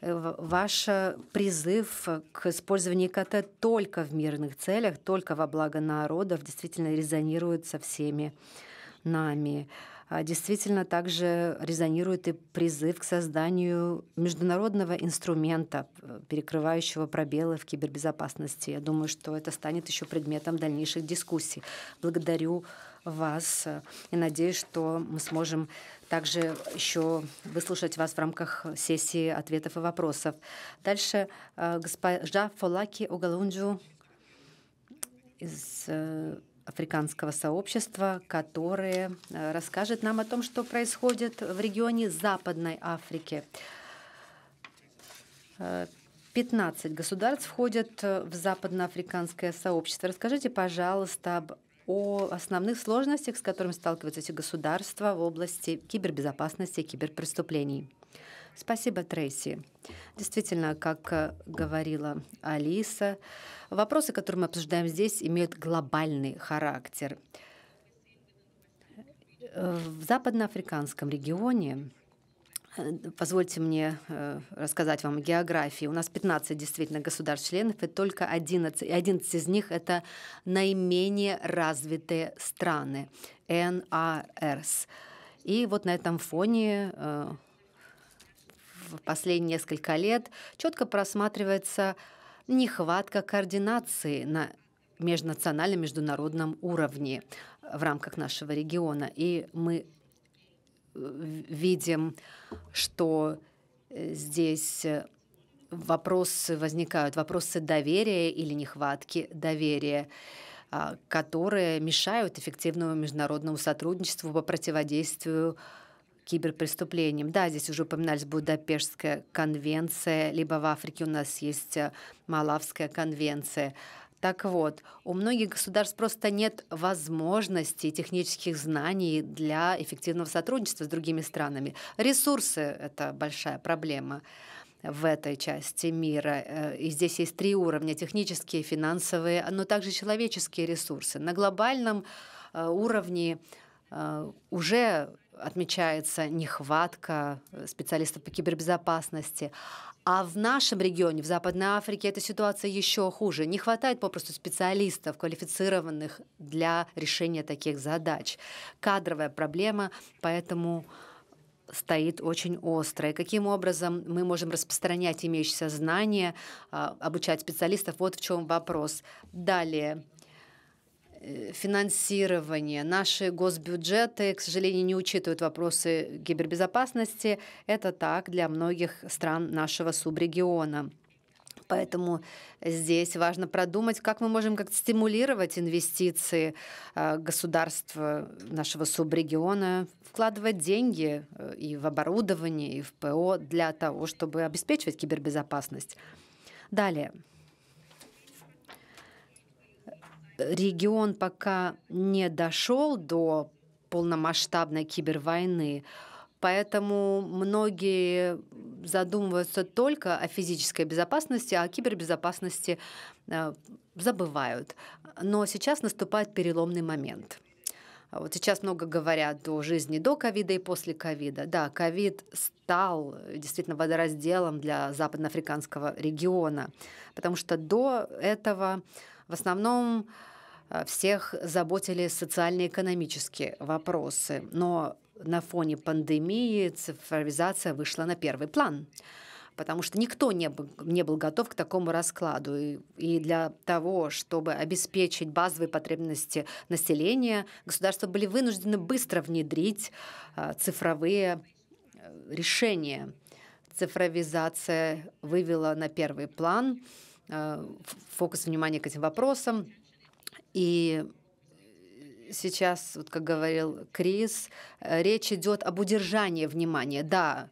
Э, ваш э, призыв к использованию ИКТ только в мирных целях, только во благо народов действительно резонирует со всеми нами. А, действительно также резонирует и призыв к созданию международного инструмента, э, перекрывающего пробелы в кибербезопасности. Я думаю, что это станет еще предметом дальнейших дискуссий. Благодарю вас э, и надеюсь, что мы сможем также еще выслушать вас в рамках сессии ответов и вопросов. Дальше э, госпожа Фолаки Угалунджу из африканского сообщества, которые э, расскажет нам о том, что происходит в регионе Западной Африки. 15 э, государств входят э, в западноафриканское сообщество. Расскажите, пожалуйста, об о основных сложностях, с которыми сталкиваются эти государства в области кибербезопасности и киберпреступлений. Спасибо, Трейси. Действительно, как э, говорила Алиса, вопросы, которые мы обсуждаем здесь, имеют глобальный характер. В западноафриканском регионе э, Позвольте мне э, рассказать вам о географии. У нас 15 действительно государств-членов, и только 11, 11 из них — это наименее развитые страны, НАРС. И вот на этом фоне в последние несколько лет четко просматривается нехватка координации на межнациональном международном уровне в рамках нашего региона. И мы э, видим, что э, здесь э, вопросы возникают, вопросы доверия или нехватки доверия а, которые мешают эффективному международному сотрудничеству по противодействию киберпреступлениям. Да, здесь уже упоминались Будапештская конвенция, либо в Африке у нас есть э, Малавская конвенция. Так вот, у многих государств просто нет возможностей, технических знаний для эффективного сотрудничества с другими странами. Ресурсы — это большая проблема в этой части мира. Э, и здесь есть три уровня — технические, финансовые, но также человеческие ресурсы. На глобальном э, уровне Э, уже отмечается нехватка э, специалистов по кибербезопасности. А в нашем регионе, в Западной Африке, эта ситуация еще хуже. Не хватает попросту специалистов, квалифицированных для решения таких задач. Кадровая проблема, поэтому стоит очень острая. Каким образом мы можем распространять имеющиеся знания, а, обучать специалистов? Вот в чем вопрос. Далее Э, финансирование. Наши госбюджеты, к сожалению, не учитывают вопросы кибербезопасности. Это так для многих стран нашего субрегиона. Поэтому здесь важно продумать, как мы можем как-то стимулировать инвестиции э, государства нашего субрегиона, вкладывать деньги э, и в оборудование, и в ПО для того, чтобы обеспечивать кибербезопасность. Далее. регион пока не дошел до полномасштабной кибервойны, поэтому многие задумываются только о физической безопасности, а о кибербезопасности э, забывают. Но сейчас наступает переломный момент. Вот сейчас много говорят о жизни до ковида и после ковида. Да, ковид стал действительно водоразделом для западноафриканского региона, потому что до этого в основном а, всех заботили социально-экономические вопросы, но на фоне пандемии цифровизация вышла на первый план потому что никто не был, не был готов к такому раскладу. И, и для того, чтобы обеспечить базовые потребности населения, государства были вынуждены быстро внедрить а, цифровые э, решения. Цифровизация вывела на первый план э, фокус внимания к этим вопросам. И сейчас, вот как говорил Крис, э, речь идет об удержании внимания. Да,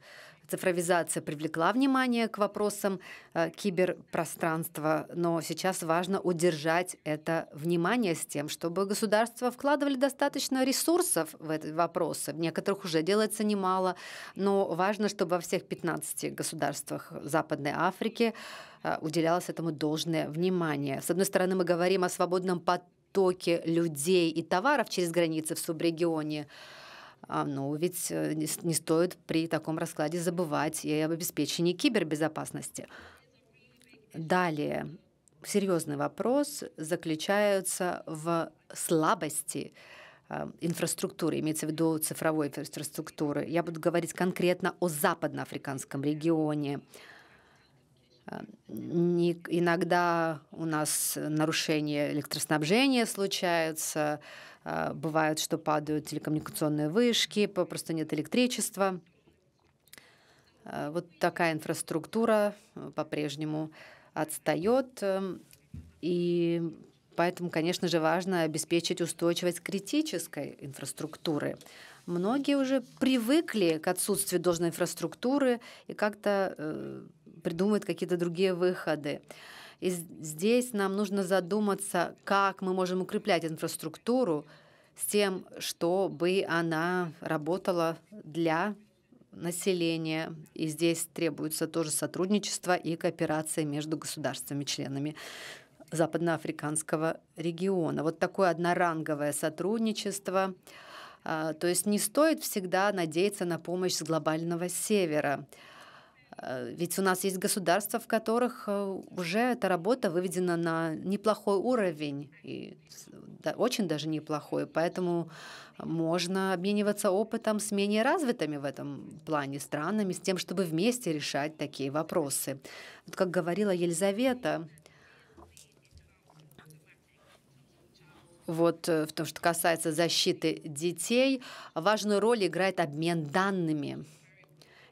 Цифровизация привлекла внимание к вопросам э, киберпространства, но сейчас важно удержать это внимание с тем, чтобы государства вкладывали достаточно ресурсов в эти вопросы. В некоторых уже делается немало, но важно, чтобы во всех 15 государствах Западной Африки э, уделялось этому должное внимание. С одной стороны, мы говорим о свободном потоке людей и товаров через границы в субрегионе, а, ну, ведь э, не стоит при таком раскладе забывать и об обеспечении кибербезопасности. Далее, серьезный вопрос заключается в слабости э, инфраструктуры, имеется в виду цифровой инфраструктуры. Я буду говорить конкретно о западноафриканском регионе. Иногда у нас нарушения электроснабжения случаются, а, бывает, что падают телекоммуникационные вышки, попросту нет электричества. А, вот такая инфраструктура э, по-прежнему отстает, эм, и поэтому, конечно же, важно обеспечить устойчивость критической инфраструктуры. Многие уже привыкли к отсутствию должной инфраструктуры и как-то э, придумывают какие-то другие выходы. И здесь нам нужно задуматься, как мы можем укреплять инфраструктуру с тем, чтобы она работала для населения. И здесь требуется тоже сотрудничество и кооперация между государствами-членами западноафриканского региона. Вот такое одноранговое сотрудничество. А, то есть не стоит всегда надеяться на помощь с глобального севера. Э, ведь у нас есть государства, в которых э, уже эта работа выведена на неплохой уровень, и очень даже неплохой. Поэтому можно обмениваться опытом с менее развитыми в этом плане странами, с тем, чтобы вместе решать такие вопросы. Вот как говорила Елизавета, вот э, в том, что касается защиты детей, важную роль играет обмен данными –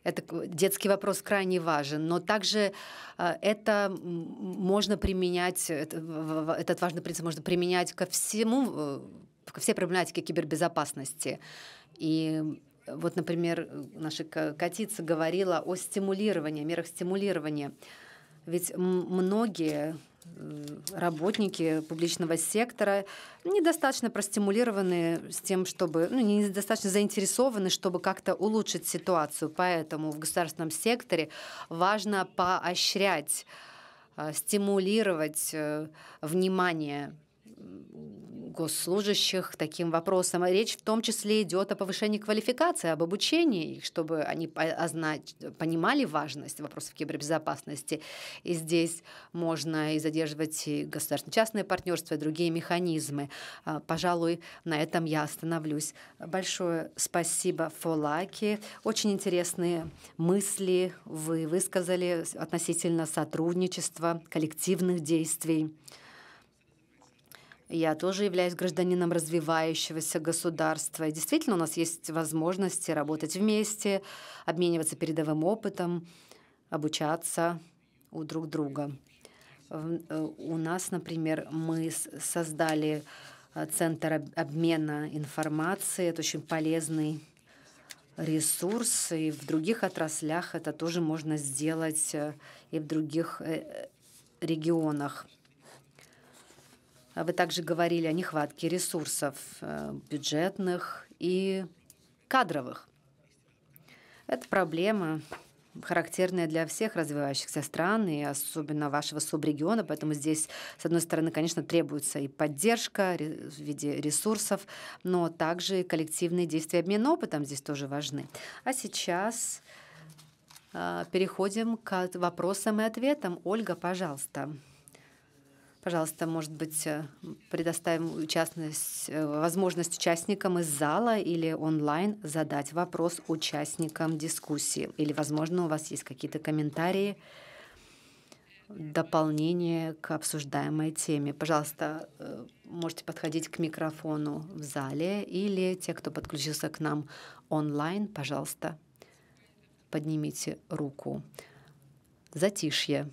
это детский вопрос крайне важен, но также а, это можно применять, этот важный принцип можно применять ко всему, э, ко всей проблематике кибербезопасности. И вот, например, наша Катица говорила о стимулировании, о мерах стимулирования. Ведь многие Э, работники публичного сектора недостаточно простимулированы с тем, чтобы, ну, недостаточно заинтересованы, чтобы как-то улучшить ситуацию. Поэтому в государственном секторе важно поощрять, э, стимулировать э, внимание госслужащих таким вопросом. Речь в том числе идет о повышении квалификации, об обучении чтобы они понимали важность вопросов кибербезопасности. И здесь можно и задерживать государственно-частное партнерство, и другие механизмы. А, пожалуй, на этом я остановлюсь. Большое спасибо Фолаке. Очень интересные мысли вы высказали относительно сотрудничества, коллективных действий. Я тоже являюсь гражданином развивающегося государства. И действительно, у нас есть возможности работать вместе, обмениваться передовым опытом, обучаться у друг друга. Э, у нас, например, мы создали э, центр обмена информацией. Это очень полезный ресурс, и в других отраслях это тоже можно сделать, э, и в других регионах. А вы также говорили о нехватке ресурсов э, бюджетных и кадровых. Это проблема, характерная для всех развивающихся стран и особенно вашего субрегиона. Поэтому здесь, с одной стороны, конечно, требуется и поддержка в виде ресурсов, но также и коллективные действия обмен опытом здесь тоже важны. А сейчас э, переходим к вопросам и ответам. Ольга, пожалуйста. Пожалуйста, может быть, э, предоставим э, возможность участникам из зала или онлайн задать вопрос участникам дискуссии. Или, возможно, у вас есть какие-то комментарии, дополнения к обсуждаемой теме. Пожалуйста, э, можете подходить к микрофону в зале или те, кто подключился к нам онлайн, пожалуйста, поднимите руку. Затишье.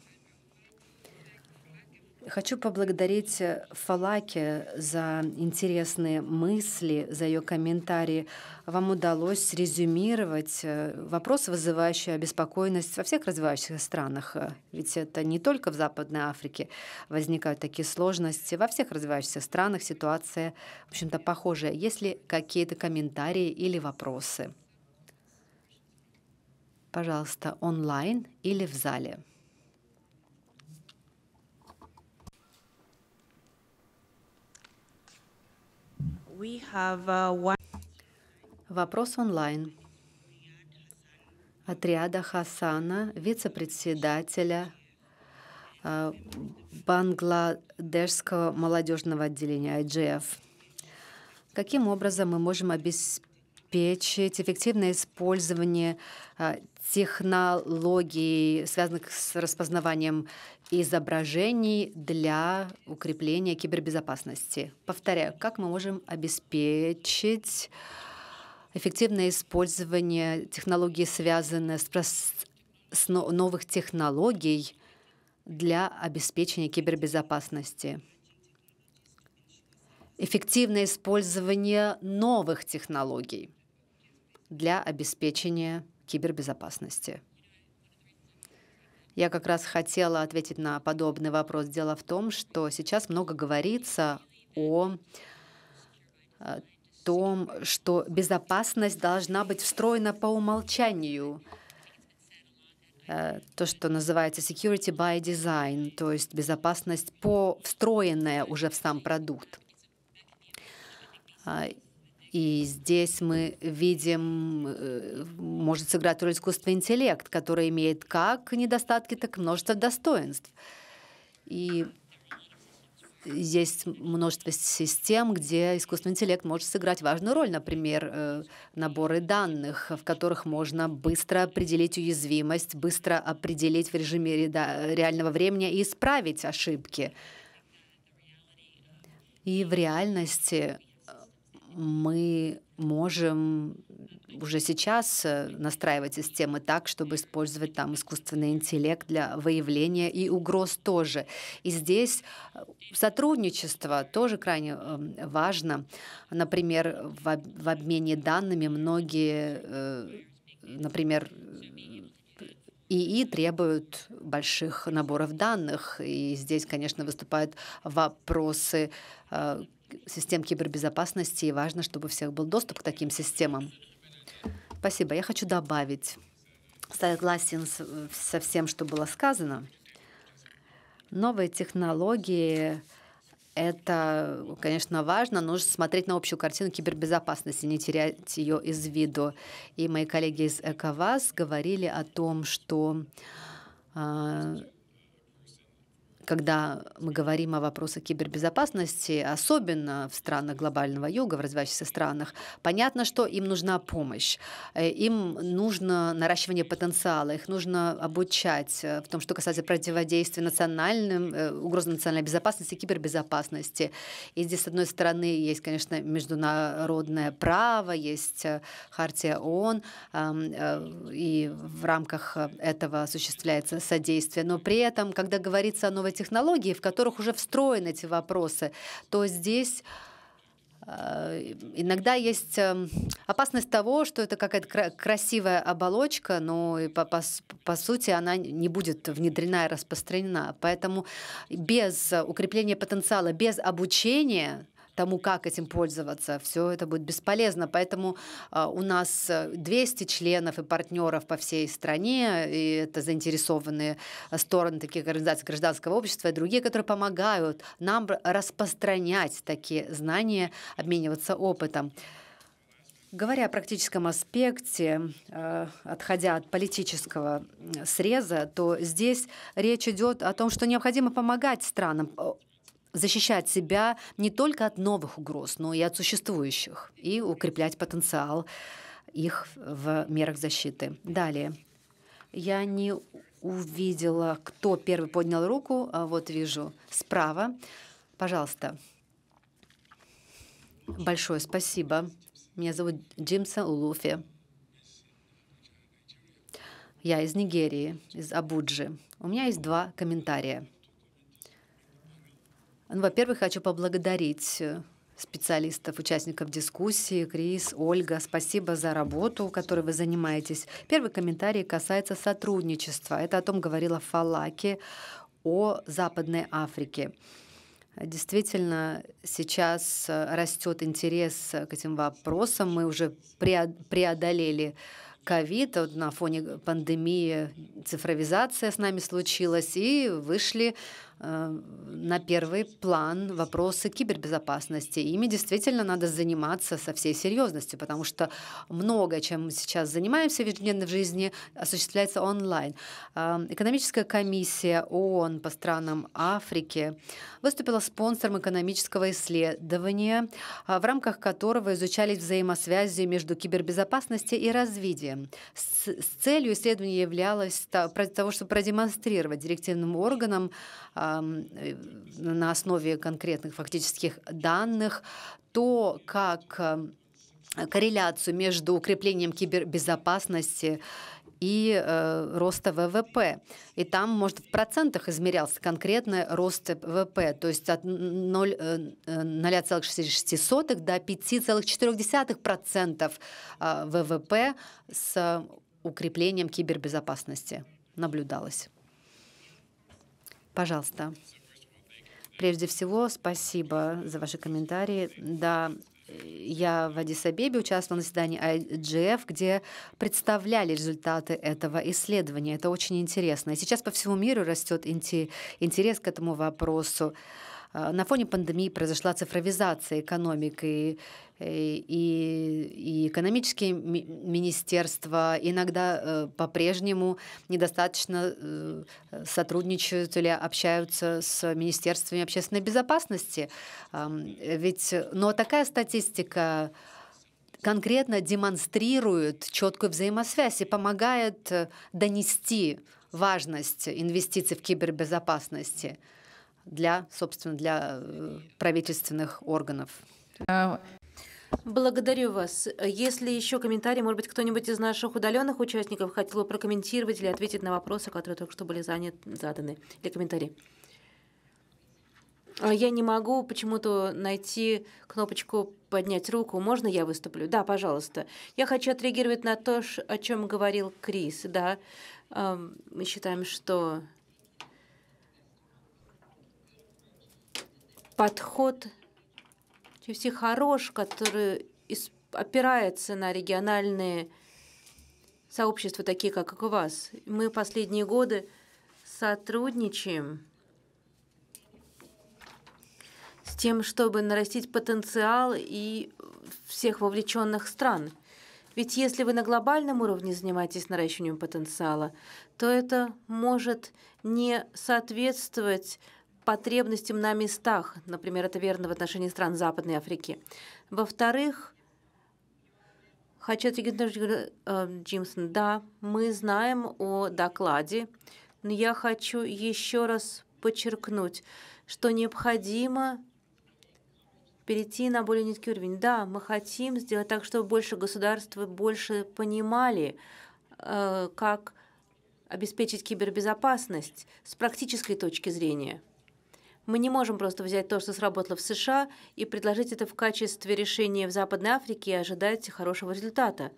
Хочу поблагодарить э, Фалаке за интересные мысли, за ее комментарии. Вам удалось резюмировать э, вопрос, вызывающий обеспокоенность во всех развивающихся странах. Э. Ведь это не только в Западной Африке возникают такие сложности. Во всех развивающихся странах ситуация, в общем-то, похожая. Есть ли какие-то комментарии или вопросы? Пожалуйста, онлайн или в зале. Uh, Вопрос онлайн. Отряда Хасана, вице-председателя э, Бангладешского молодежного отделения IGF. Каким образом мы можем обеспечить эффективное использование э, технологий, связанных с распознаванием изображений для укрепления кибербезопасности. Повторяю, как мы можем обеспечить эффективное использование технологий, связанных с, с новых технологий для обеспечения кибербезопасности. Эффективное использование новых технологий для обеспечения кибербезопасности. Я как раз хотела ответить на подобный вопрос. Дело в том, что сейчас много говорится о э, том, что безопасность должна быть встроена по умолчанию. Э, то, что называется security by design, то есть безопасность по встроенная уже в сам продукт. Э, и здесь мы видим, э, может сыграть роль искусственный интеллект, который имеет как недостатки, так и множество достоинств. И есть множество систем, где искусственный интеллект может сыграть важную роль. Например, э, наборы данных, в которых можно быстро определить уязвимость, быстро определить в режиме реального времени и исправить ошибки. И в реальности мы можем уже сейчас э, настраивать системы так, чтобы использовать там искусственный интеллект для выявления и угроз тоже. И здесь э, сотрудничество тоже крайне эм, важно. Например, в обмене данными многие, э, например, ИИ требуют больших наборов данных, и здесь, конечно, выступают вопросы систем кибербезопасности, и важно, чтобы у всех был доступ к таким системам. Спасибо. Я хочу добавить. Согласен со всем, что было сказано. Новые технологии это, конечно, важно. Нужно смотреть на общую картину кибербезопасности, не терять ее из виду. И мои коллеги из ЭКОВАС говорили о том, что а, когда мы говорим о вопросах кибербезопасности, особенно в странах глобального юга, в развивающихся странах, понятно, что им нужна помощь, э, им нужно наращивание потенциала, их нужно обучать э, в том, что касается противодействия национальным, э, угрозам национальной безопасности, кибербезопасности. И здесь, с одной стороны, есть, конечно, международное право, есть хартия ООН, эм, и в рамках этого осуществляется содействие. Но при этом, когда говорится о новой технологии, в которых уже встроены эти вопросы, то здесь э, иногда есть эм, опасность того, что это какая-то красивая оболочка, но по, по, по сути она не будет внедрена и распространена. Поэтому без э, укрепления потенциала, без обучения тому, как этим пользоваться, все это будет бесполезно. Поэтому а, у нас 200 э, членов и партнеров по всей стране, и это заинтересованные э, стороны таких организаций гражданского общества и другие, которые помогают нам распространять такие знания, обмениваться опытом. Говоря о практическом аспекте, э, отходя от политического среза, то здесь речь идет о том, что необходимо помогать странам защищать себя не только от новых угроз, но и от существующих, и укреплять потенциал их в мерах защиты. Далее. Я не увидела, кто первый поднял руку. А вот вижу справа. Пожалуйста. Большое спасибо. Меня зовут Джимса Улуфи. Я из Нигерии, из Абуджи. У меня есть два комментария. Ну, во-первых, хочу поблагодарить э, специалистов, участников дискуссии, Крис, Ольга, спасибо за работу, которой вы занимаетесь. Первый комментарий касается сотрудничества. Это о том говорила Фалаки о Западной Африке. Действительно, сейчас э, растет интерес э, к этим вопросам. Мы уже преодолели ковид, вот на фоне пандемии цифровизация с нами случилась, и вышли на первый план вопросы кибербезопасности. Ими действительно надо заниматься со всей серьезностью, потому что многое, чем мы сейчас занимаемся в ежедневной жизни, осуществляется онлайн. А, экономическая комиссия ООН по странам Африки выступила спонсором экономического исследования, а, в рамках которого изучались взаимосвязи между кибербезопасностью и развитием. С, с целью исследования являлось того, чтобы продемонстрировать директивным органам, а, Э, на основе конкретных фактических данных, то, как корреляцию между укреплением кибербезопасности и э, роста ВВП. И там, может, в процентах измерялся конкретный рост ВВП, то есть от 0,66 э, до 5,4% а, ВВП с укреплением кибербезопасности наблюдалось. Пожалуйста. Прежде всего, спасибо за ваши комментарии. Да, я в Адисабебе участвовала на заседании IGF, где представляли результаты этого исследования. Это очень интересно. И сейчас по всему миру растет интерес к этому вопросу. А, на фоне пандемии произошла цифровизация экономики, и, и, и экономические министерства иногда э, по-прежнему недостаточно э, сотрудничают или общаются с министерствами общественной безопасности. Ведь, но такая статистика конкретно демонстрирует четкую взаимосвязь и помогает э, донести важность инвестиций в кибербезопасность для, собственно, для э, правительственных органов. Благодарю вас. Если еще комментарии, может быть, кто-нибудь из наших удаленных участников хотел бы прокомментировать или ответить на вопросы, которые только что были занят, заданы, или комментарии. А я не могу почему-то найти кнопочку «Поднять руку». Можно я выступлю? Да, пожалуйста. Я хочу отреагировать на то, о чем говорил Крис. Да, эм, мы считаем, что подход QC хорош, который опирается на региональные сообщества, такие как у вас. Мы последние годы сотрудничаем с тем, чтобы нарастить потенциал и всех вовлеченных стран. Ведь если вы на глобальном уровне занимаетесь наращиванием потенциала, то это может не соответствовать потребностям на местах. Например, это верно в отношении стран Западной Африки. Во-вторых, хочу Хачат э, Джимсон, да, мы знаем о докладе, но я хочу еще раз подчеркнуть, что необходимо перейти на более низкий уровень. Да, мы хотим сделать так, чтобы больше государств больше понимали, э, как обеспечить кибербезопасность с практической точки зрения. Мы не можем просто взять то, что сработало в США, и предложить это в качестве решения в Западной Африке и ожидать хорошего результата.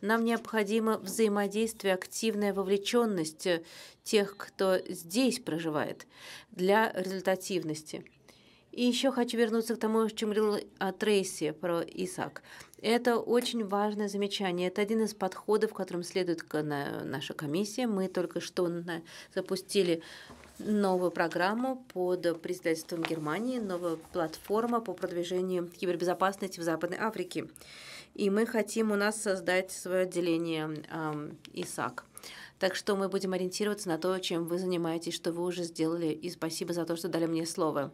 Нам необходимо взаимодействие, активная вовлеченность э, тех, кто здесь проживает, для результативности. И еще хочу вернуться к тому, о чем говорил о Трейси, про Исаак. Это очень важное замечание. Это один из подходов, которым следует наша комиссия. Мы только что запустили новую программу под председательством Германии, новая платформа по продвижению кибербезопасности в Западной Африке. И мы хотим у нас создать свое отделение э, ИСАК. Так что мы будем ориентироваться на то, чем вы занимаетесь, что вы уже сделали. И спасибо за то, что дали мне слово.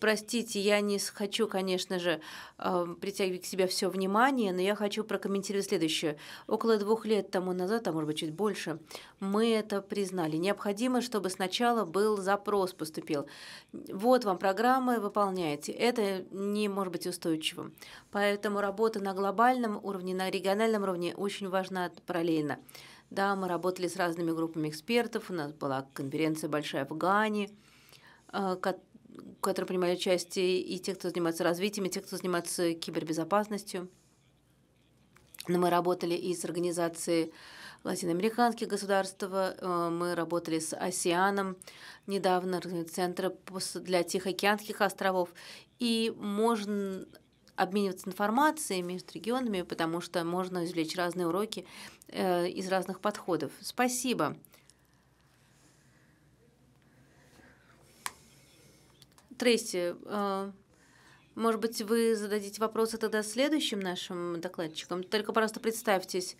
Простите, я не хочу, конечно же, эм, притягивать к себе все внимание, но я хочу прокомментировать следующее. Около двух лет тому назад, а может быть чуть больше, мы это признали. Необходимо, чтобы сначала был запрос поступил. Вот вам программы, выполняйте. Это не может быть устойчивым. Поэтому работа на глобальном уровне, на региональном уровне очень важна параллельно. Да, мы работали с разными группами экспертов, у нас была конференция «Большая в Гане», э, которые принимают участие, и те, кто занимается развитием, и те, кто занимается кибербезопасностью. Но мы работали и с организацией латиноамериканских государств, э, мы работали с ОСИАНом недавно, Центра для Тихоокеанских островов, и можно обмениваться информацией между регионами, потому что можно извлечь разные уроки э, из разных подходов. Спасибо. Трейси, а, может быть, вы зададите вопросы тогда следующим нашим докладчикам? Только, просто представьтесь.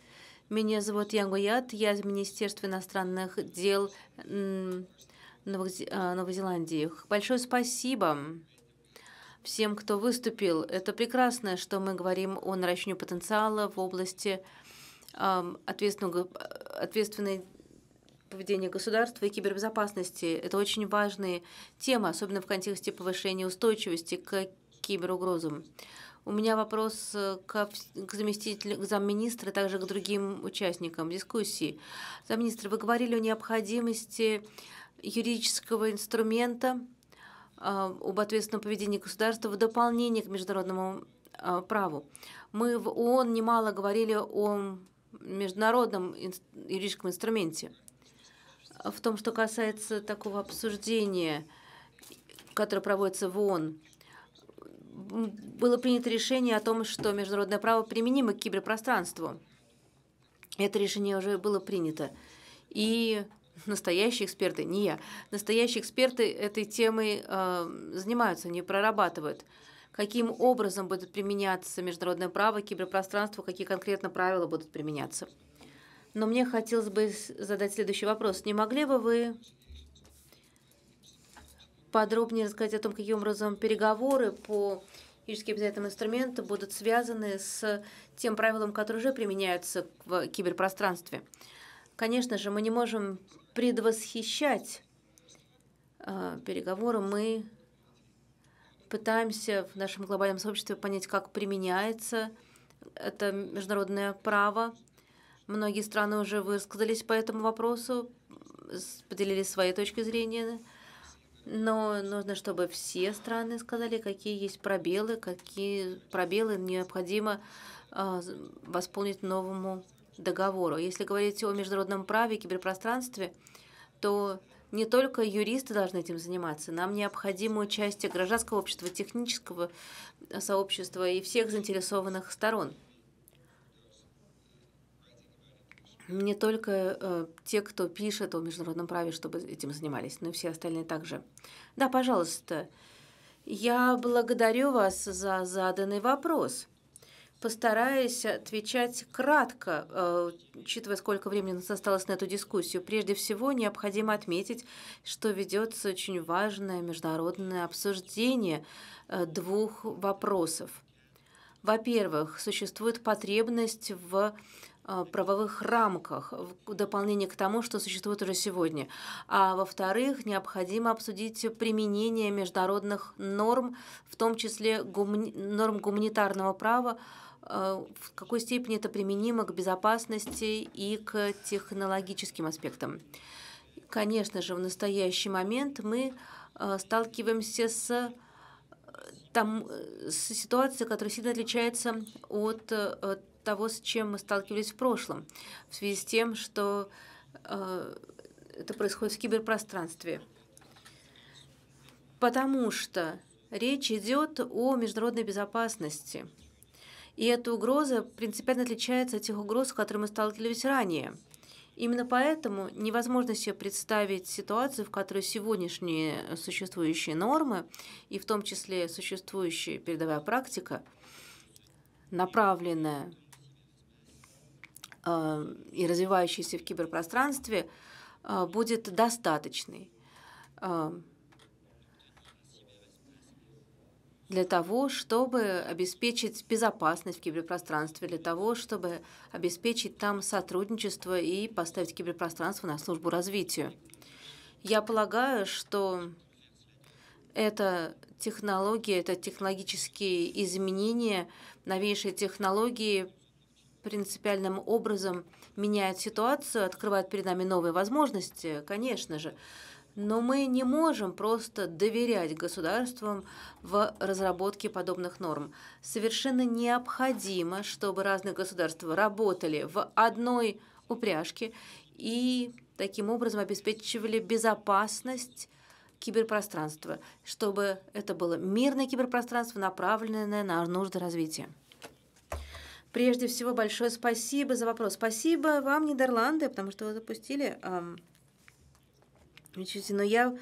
Меня зовут Янгу Яд, я из Министерства иностранных дел а, Новой Зеландии. Большое спасибо всем, кто выступил. Это прекрасно, что мы говорим о наращивании потенциала в области ответственной поведения государства и кибербезопасности. Это очень важные темы, особенно в контексте повышения устойчивости к киберугрозам. У меня вопрос э, к, к заместителю, к замминистра, а также к другим участникам дискуссии. Замминистра, вы говорили о необходимости юридического инструмента э, об ответственном поведении государства в дополнение к международному э, праву. Мы в ООН немало говорили о международном юридическом инструменте в том, что касается такого обсуждения, которое проводится в ООН, было принято решение о том, что международное право применимо к киберпространству. Это решение уже было принято. И настоящие эксперты, не я, настоящие эксперты этой темой э, занимаются, они прорабатывают, каким образом будет применяться международное право, киберпространство, какие конкретно правила будут применяться. Но мне хотелось бы задать следующий вопрос. Не могли бы вы подробнее рассказать о том, каким образом переговоры по юридически обязательным инструментам будут связаны с тем правилом, которые уже применяются в киберпространстве? Конечно же, мы не можем предвосхищать э, переговоры. Мы пытаемся в нашем глобальном сообществе понять, как применяется это международное право, Многие страны уже высказались по этому вопросу, поделили свои точки зрения. Но нужно, чтобы все страны сказали, какие есть пробелы, какие пробелы необходимо а, восполнить новому договору. Если говорить о международном праве и киберпространстве, то не только юристы должны этим заниматься. Нам необходимо участие гражданского общества, технического э, сообщества и всех заинтересованных сторон. не только э, те, кто пишет о международном праве, чтобы этим занимались, но и все остальные также. Да, пожалуйста. Я благодарю вас за заданный вопрос. Постараюсь отвечать кратко, э, учитывая, сколько времени нас осталось на эту дискуссию. Прежде всего, необходимо отметить, что ведется очень важное международное обсуждение э, двух вопросов. Во-первых, существует потребность в а, правовых рамках, в дополнение к тому, что существует уже сегодня. А во-вторых, необходимо обсудить применение международных норм, в том числе гумани норм гуманитарного права, а, в какой степени это применимо к безопасности и к технологическим аспектам. Конечно же, в настоящий момент мы а, сталкиваемся с э, там э, с ситуацией, которая сильно отличается от э, того, с чем мы сталкивались в прошлом, в связи с тем, что э, это происходит в киберпространстве. Потому что речь идет о международной безопасности. И эта угроза принципиально отличается от тех угроз, с которыми мы сталкивались ранее. Именно поэтому невозможно себе представить ситуацию, в которой сегодняшние существующие нормы, и в том числе существующая передовая практика, направленная Э, и развивающейся в киберпространстве э, будет достаточной э, для того, чтобы обеспечить безопасность в киберпространстве, для того, чтобы обеспечить там сотрудничество и поставить киберпространство на службу развитию. Я полагаю, что эта технология, это технологические изменения, новейшие технологии принципиальным образом меняет ситуацию, открывает перед нами новые возможности, конечно же. Но мы не можем просто доверять государствам в разработке подобных норм. Совершенно необходимо, чтобы разные государства работали в одной упряжке и таким образом обеспечивали безопасность киберпространства, чтобы это было мирное киберпространство, направленное на нужды развития. Прежде всего, большое спасибо за вопрос. Спасибо вам, Нидерланды, потому что вы запустили. Эм, но я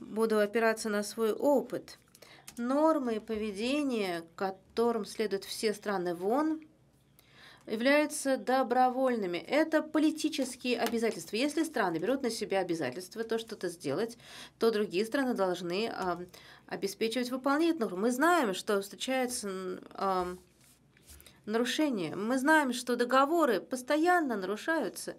буду опираться на свой опыт. Нормы поведения, которым следуют все страны ВОН, являются добровольными. Это политические обязательства. Если страны берут на себя обязательства, то что-то сделать, то другие страны должны э, обеспечивать выполнение норм. Мы знаем, что встречается... Э, нарушения. Мы знаем, что договоры постоянно нарушаются,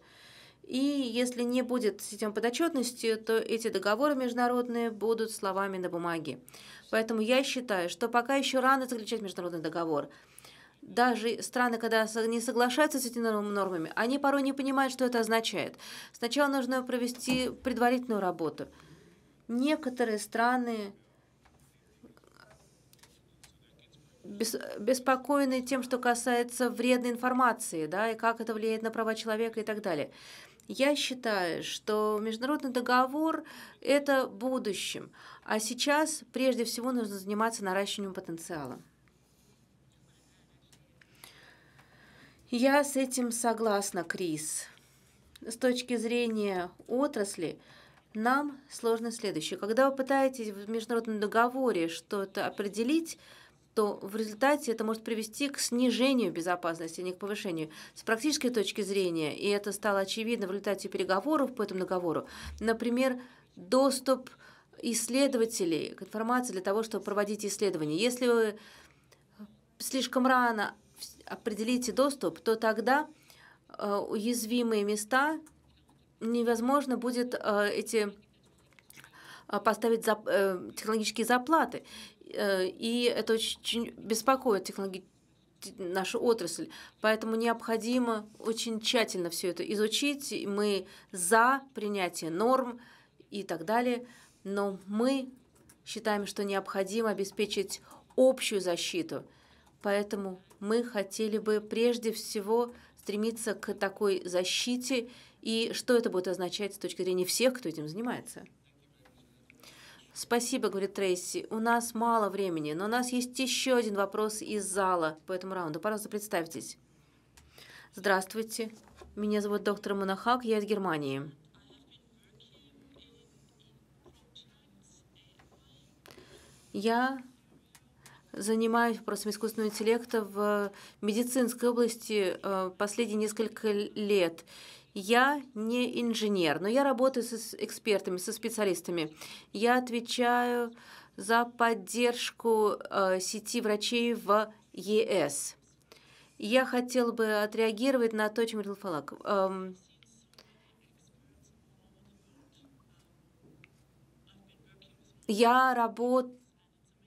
и если не будет систем подотчетности, то эти договоры международные будут словами на бумаге. Поэтому я считаю, что пока еще рано заключать международный договор. Даже страны, когда не соглашаются с этими нормами, они порой не понимают, что это означает. Сначала нужно провести предварительную работу. Некоторые страны беспокоены тем, что касается вредной информации, да, и как это влияет на права человека и так далее. Я считаю, что международный договор – это будущем, а сейчас прежде всего нужно заниматься наращиванием потенциала. Я с этим согласна, Крис. С точки зрения отрасли, нам сложно следующее. Когда вы пытаетесь в международном договоре что-то определить, то в результате это может привести к снижению безопасности, а не к повышению. С практической точки зрения, и это стало очевидно в результате переговоров по этому договору, например, доступ исследователей к информации для того, чтобы проводить исследования. Если вы слишком рано определите доступ, то тогда э, уязвимые места невозможно будет э, эти э, поставить за, э, технологические заплаты. Э, и это очень беспокоит технологи нашу отрасль. Поэтому необходимо очень тщательно все это изучить. Мы за принятие норм и так далее, но мы считаем, что необходимо обеспечить общую защиту. Поэтому мы хотели бы прежде всего стремиться к такой защите и что это будет означать с точки зрения всех, кто этим занимается. Спасибо, говорит Трейси. У нас мало времени, но у нас есть еще один вопрос из зала по этому раунду. Пожалуйста, представьтесь. Здравствуйте. Меня зовут доктор Монахак, я из Германии. Я занимаюсь вопросом искусственного интеллекта в медицинской области э, последние несколько лет. Я не инженер, но я работаю с экспертами, со специалистами. Я отвечаю за поддержку э, сети врачей в ЕС. Я хотела бы отреагировать на то, чем говорил Фалак. Эм, я работаю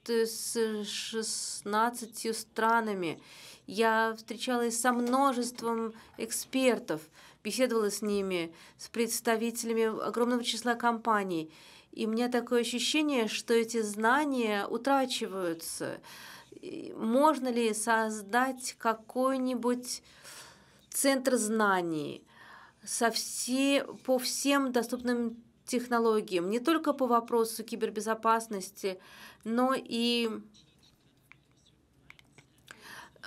Э, с 16 странами. Я встречалась со множеством экспертов, беседовала с ними, с представителями огромного числа компаний. И у меня такое ощущение, что эти знания утрачиваются. Можно ли создать какой-нибудь центр знаний со все, по всем доступным технологиям, не только по вопросу кибербезопасности, но и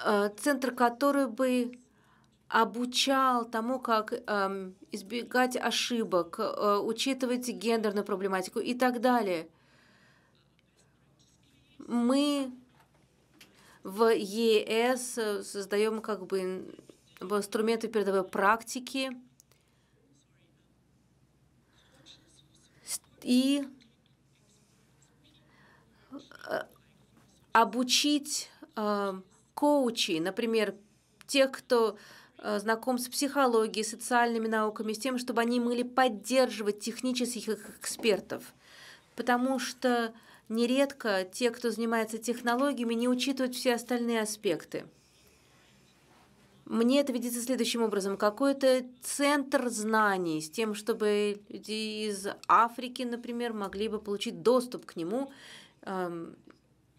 э, центр, который бы обучал тому, как эм, избегать ошибок, э, учитывать гендерную проблематику и так далее. Мы в ЕС э создаем как бы инструменты передовой практики, и э, обучить э, коучей, например, тех, кто э, знаком с психологией, социальными науками, с тем, чтобы они могли поддерживать технических экспертов. Потому что нередко те, кто занимается технологиями, не учитывают все остальные аспекты. Мне это видится следующим образом. Какой-то центр знаний с тем, чтобы люди из Африки, например, могли бы получить доступ к нему. Эм,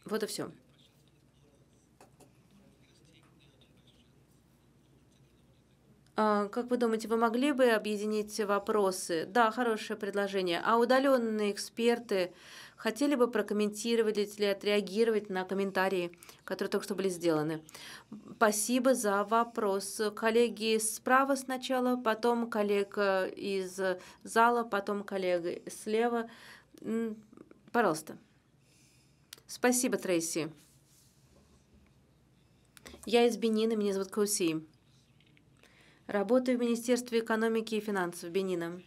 вот и все. А, как вы думаете, вы могли бы объединить вопросы? Да, хорошее предложение. А удаленные эксперты, хотели бы прокомментировать или отреагировать на комментарии, которые только что были сделаны. Спасибо за вопрос. Коллеги справа сначала, потом коллега э, из зала, потом коллега слева. Пожалуйста. Спасибо, Трейси. Я из Бенина, меня зовут Кауси. Работаю в Министерстве экономики и финансов Бенина.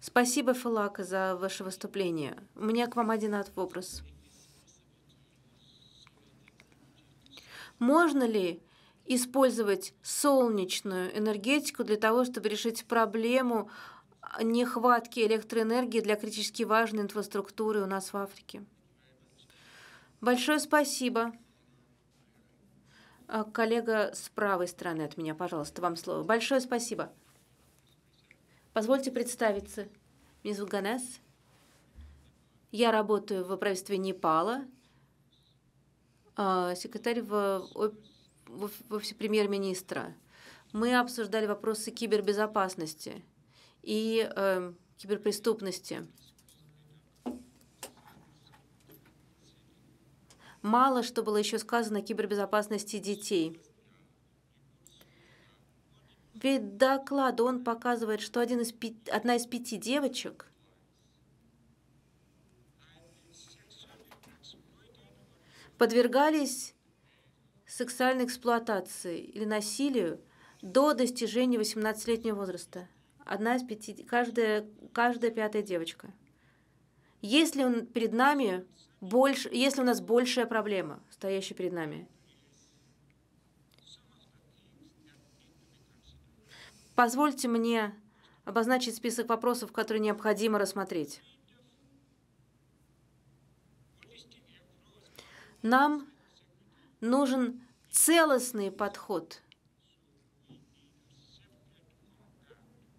Спасибо, Фалака, за ваше выступление. У меня к вам один вопрос. Можно ли использовать солнечную энергетику для того, чтобы решить проблему нехватки электроэнергии для критически важной инфраструктуры у нас в Африке? Большое спасибо. А, коллега с правой стороны от меня, пожалуйста, вам слово. Большое спасибо. Позвольте представиться. Мизуганес. Я работаю в правительстве Непала, а, секретарь в, в офисе премьер-министра. Мы обсуждали вопросы кибербезопасности и э, киберпреступности. Мало что было еще сказано о кибербезопасности детей. Ведь доклад он показывает, что один из пяти, одна из пяти девочек подвергались сексуальной эксплуатации или насилию до достижения 18-летнего возраста. Одна из пяти, каждая, каждая пятая девочка. Если он перед нами больше, если у нас большая проблема, стоящая перед нами – Позвольте мне обозначить список вопросов, которые необходимо рассмотреть. Нам нужен целостный подход,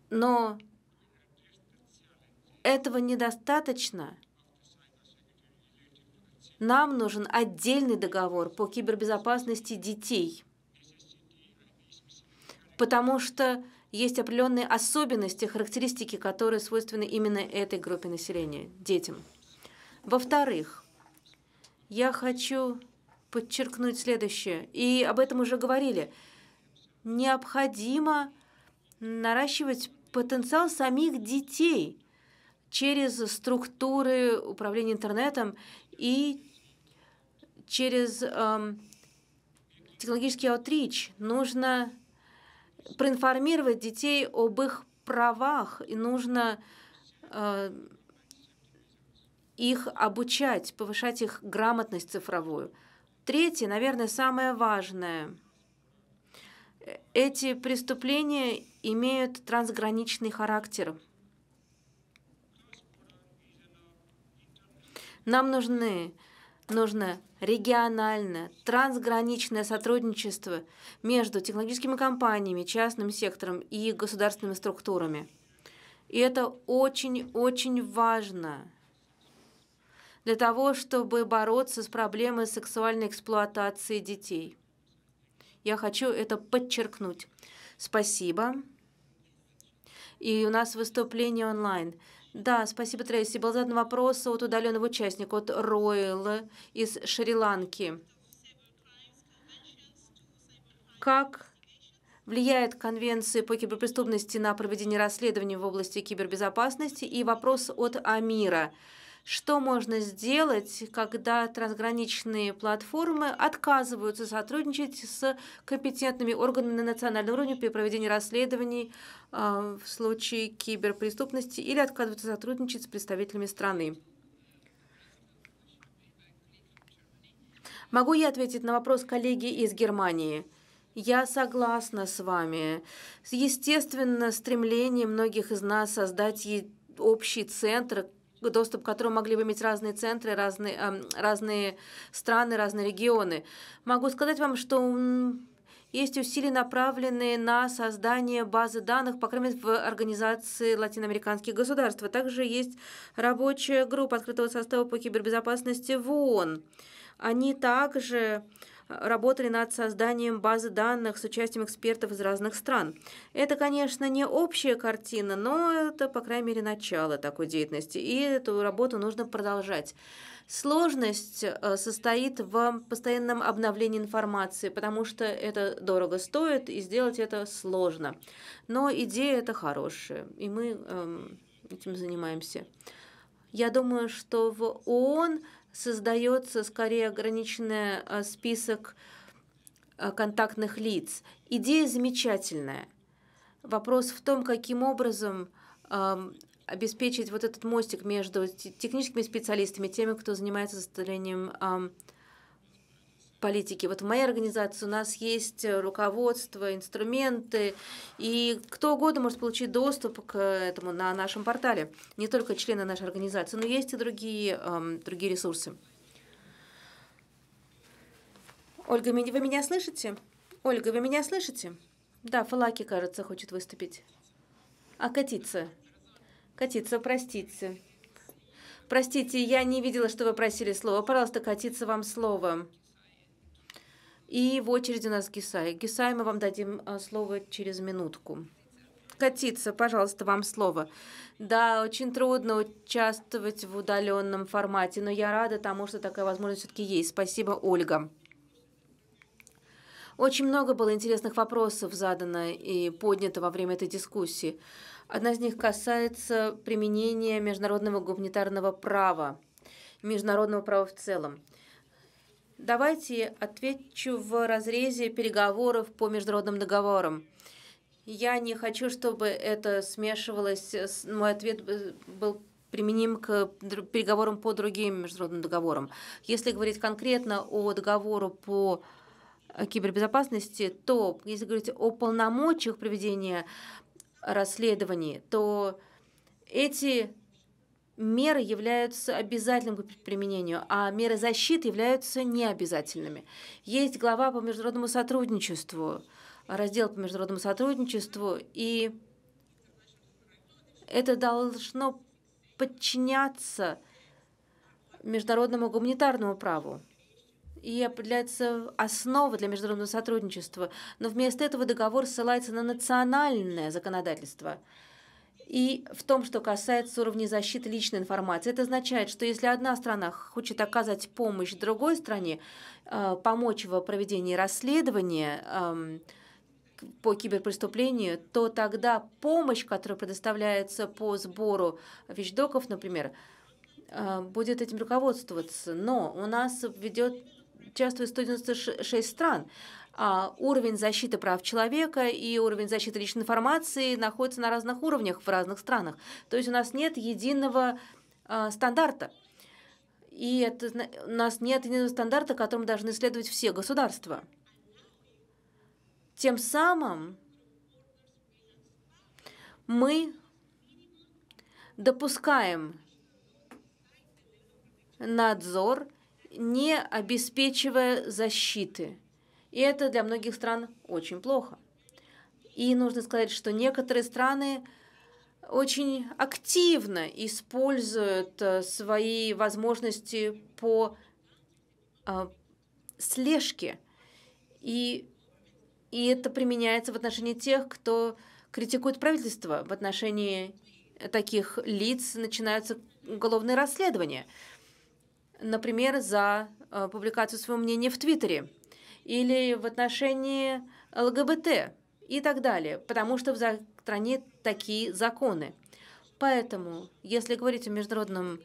но этого недостаточно. Нам нужен отдельный договор по кибербезопасности детей, потому что есть определенные особенности, характеристики, которые свойственны именно этой группе населения, детям. Во-вторых, я хочу подчеркнуть следующее, и об этом уже говорили. Необходимо наращивать потенциал самих детей через структуры управления интернетом и через эм, технологический аутрич. Нужно проинформировать детей об их правах, и нужно э, их обучать, повышать их грамотность цифровую. Третье, наверное, самое важное. Эти преступления имеют трансграничный характер. Нам нужны нужно региональное, трансграничное сотрудничество между технологическими компаниями, частным сектором и государственными структурами. И это очень-очень важно для того, чтобы бороться с проблемой сексуальной эксплуатации детей. Я хочу это подчеркнуть. Спасибо. И у нас выступление онлайн. Да, спасибо, Трейси. Был задан вопрос от удаленного участника, от Роэла из Шри-Ланки. Как влияет Конвенция по киберпреступности на проведение расследований в области кибербезопасности? И вопрос от Амира что можно сделать, когда трансграничные платформы отказываются сотрудничать с компетентными органами на национальном уровне при проведении расследований а, в случае киберпреступности или отказываются сотрудничать с представителями страны. Могу я ответить на вопрос коллеги из Германии? Я согласна с вами. Естественно, стремление многих из нас создать общий центр, доступ к которому могли бы иметь разные центры, разные, э, разные страны, разные регионы. Могу сказать вам, что есть усилия, направленные на создание базы данных, по крайней мере, в Организации латиноамериканских государств. также есть рабочая группа открытого состава по кибербезопасности в ООН. Они также работали над созданием базы данных с участием экспертов из разных стран. Это, конечно, не общая картина, но это, по крайней мере, начало такой деятельности, и эту работу нужно продолжать. Сложность э, состоит в постоянном обновлении информации, потому что это дорого стоит, и сделать это сложно. Но идея это хорошая, и мы эм, этим занимаемся. Я думаю, что в ООН создается скорее ограниченный э, список э, контактных лиц. Идея замечательная. Вопрос в том, каким образом эм, обеспечить вот этот мостик между техническими специалистами, теми, кто занимается составлением эм, политики. Вот в моей организации у нас есть э, руководство, инструменты, и кто угодно может получить доступ к этому на нашем портале. Не только члены нашей организации, но есть и другие, эм, другие ресурсы. Ольга, вы меня слышите? Ольга, вы меня слышите? Да, Фалаки, кажется, хочет выступить. А катиться? Катиться, простите. Простите, я не видела, что вы просили слово. Пожалуйста, катиться вам слово. И в очереди у нас Гисай. Гисай, мы вам дадим а, слово через минутку. Катиться, пожалуйста, вам слово. Да, очень трудно участвовать в удаленном формате, но я рада тому, что такая возможность все-таки есть. Спасибо, Ольга. Очень много было интересных вопросов задано и поднято во время этой дискуссии. Одна из них касается применения международного гуманитарного права, международного права в целом. Давайте отвечу в разрезе переговоров по международным договорам. Я не хочу, чтобы это смешивалось. Мой ответ был применим к переговорам по другим международным договорам. Если говорить конкретно о договору по э, кибербезопасности, то если говорить о полномочиях проведения расследований, то эти меры являются обязательным к применению, а меры защиты являются необязательными. Есть глава по международному сотрудничеству, раздел по международному сотрудничеству, и это должно подчиняться международному гуманитарному праву и определяется основой для международного сотрудничества. Но вместо этого договор ссылается на национальное законодательство – и в том, что касается уровня защиты личной информации. Это означает, что если одна страна хочет оказать помощь другой стране, э, помочь в проведении расследования эм, по киберпреступлению, то тогда помощь, которая предоставляется по сбору вещдоков, например, э, будет этим руководствоваться. Но у нас ведет участвует 196 стран. А, уровень защиты прав человека и уровень защиты личной информации находятся на разных уровнях в разных странах. То есть у нас нет единого а, стандарта. И это, у нас нет единого стандарта, которому должны следовать все государства. Тем самым мы допускаем надзор, не обеспечивая защиты. И это для многих стран очень плохо. И нужно сказать, что некоторые страны очень активно используют э, свои возможности по э, слежке. И, и это применяется в отношении тех, кто критикует правительство. В отношении таких лиц начинаются уголовные расследования. Например, за э, публикацию своего мнения в Твиттере или в отношении ЛГБТ и так далее, потому что в стране такие законы. Поэтому, если говорить о международном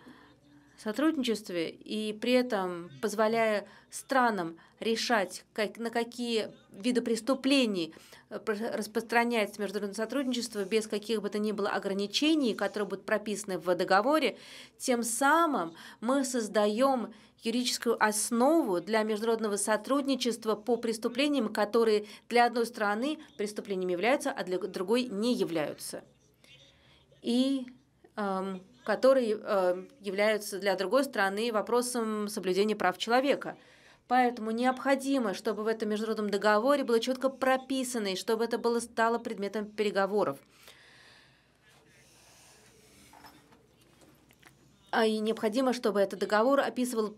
сотрудничестве и при этом позволяя странам решать, как, на какие виды преступлений э, распространяется международное сотрудничество без каких бы то ни было ограничений, которые будут прописаны в договоре, тем самым мы создаем юридическую основу для международного сотрудничества по преступлениям, которые для одной страны преступлениями являются, а для другой не являются. И эм, которые э, являются для другой страны вопросом соблюдения прав человека – Поэтому необходимо, чтобы в этом международном договоре было четко прописано, и чтобы это было стало предметом переговоров. А, и необходимо, чтобы этот договор описывал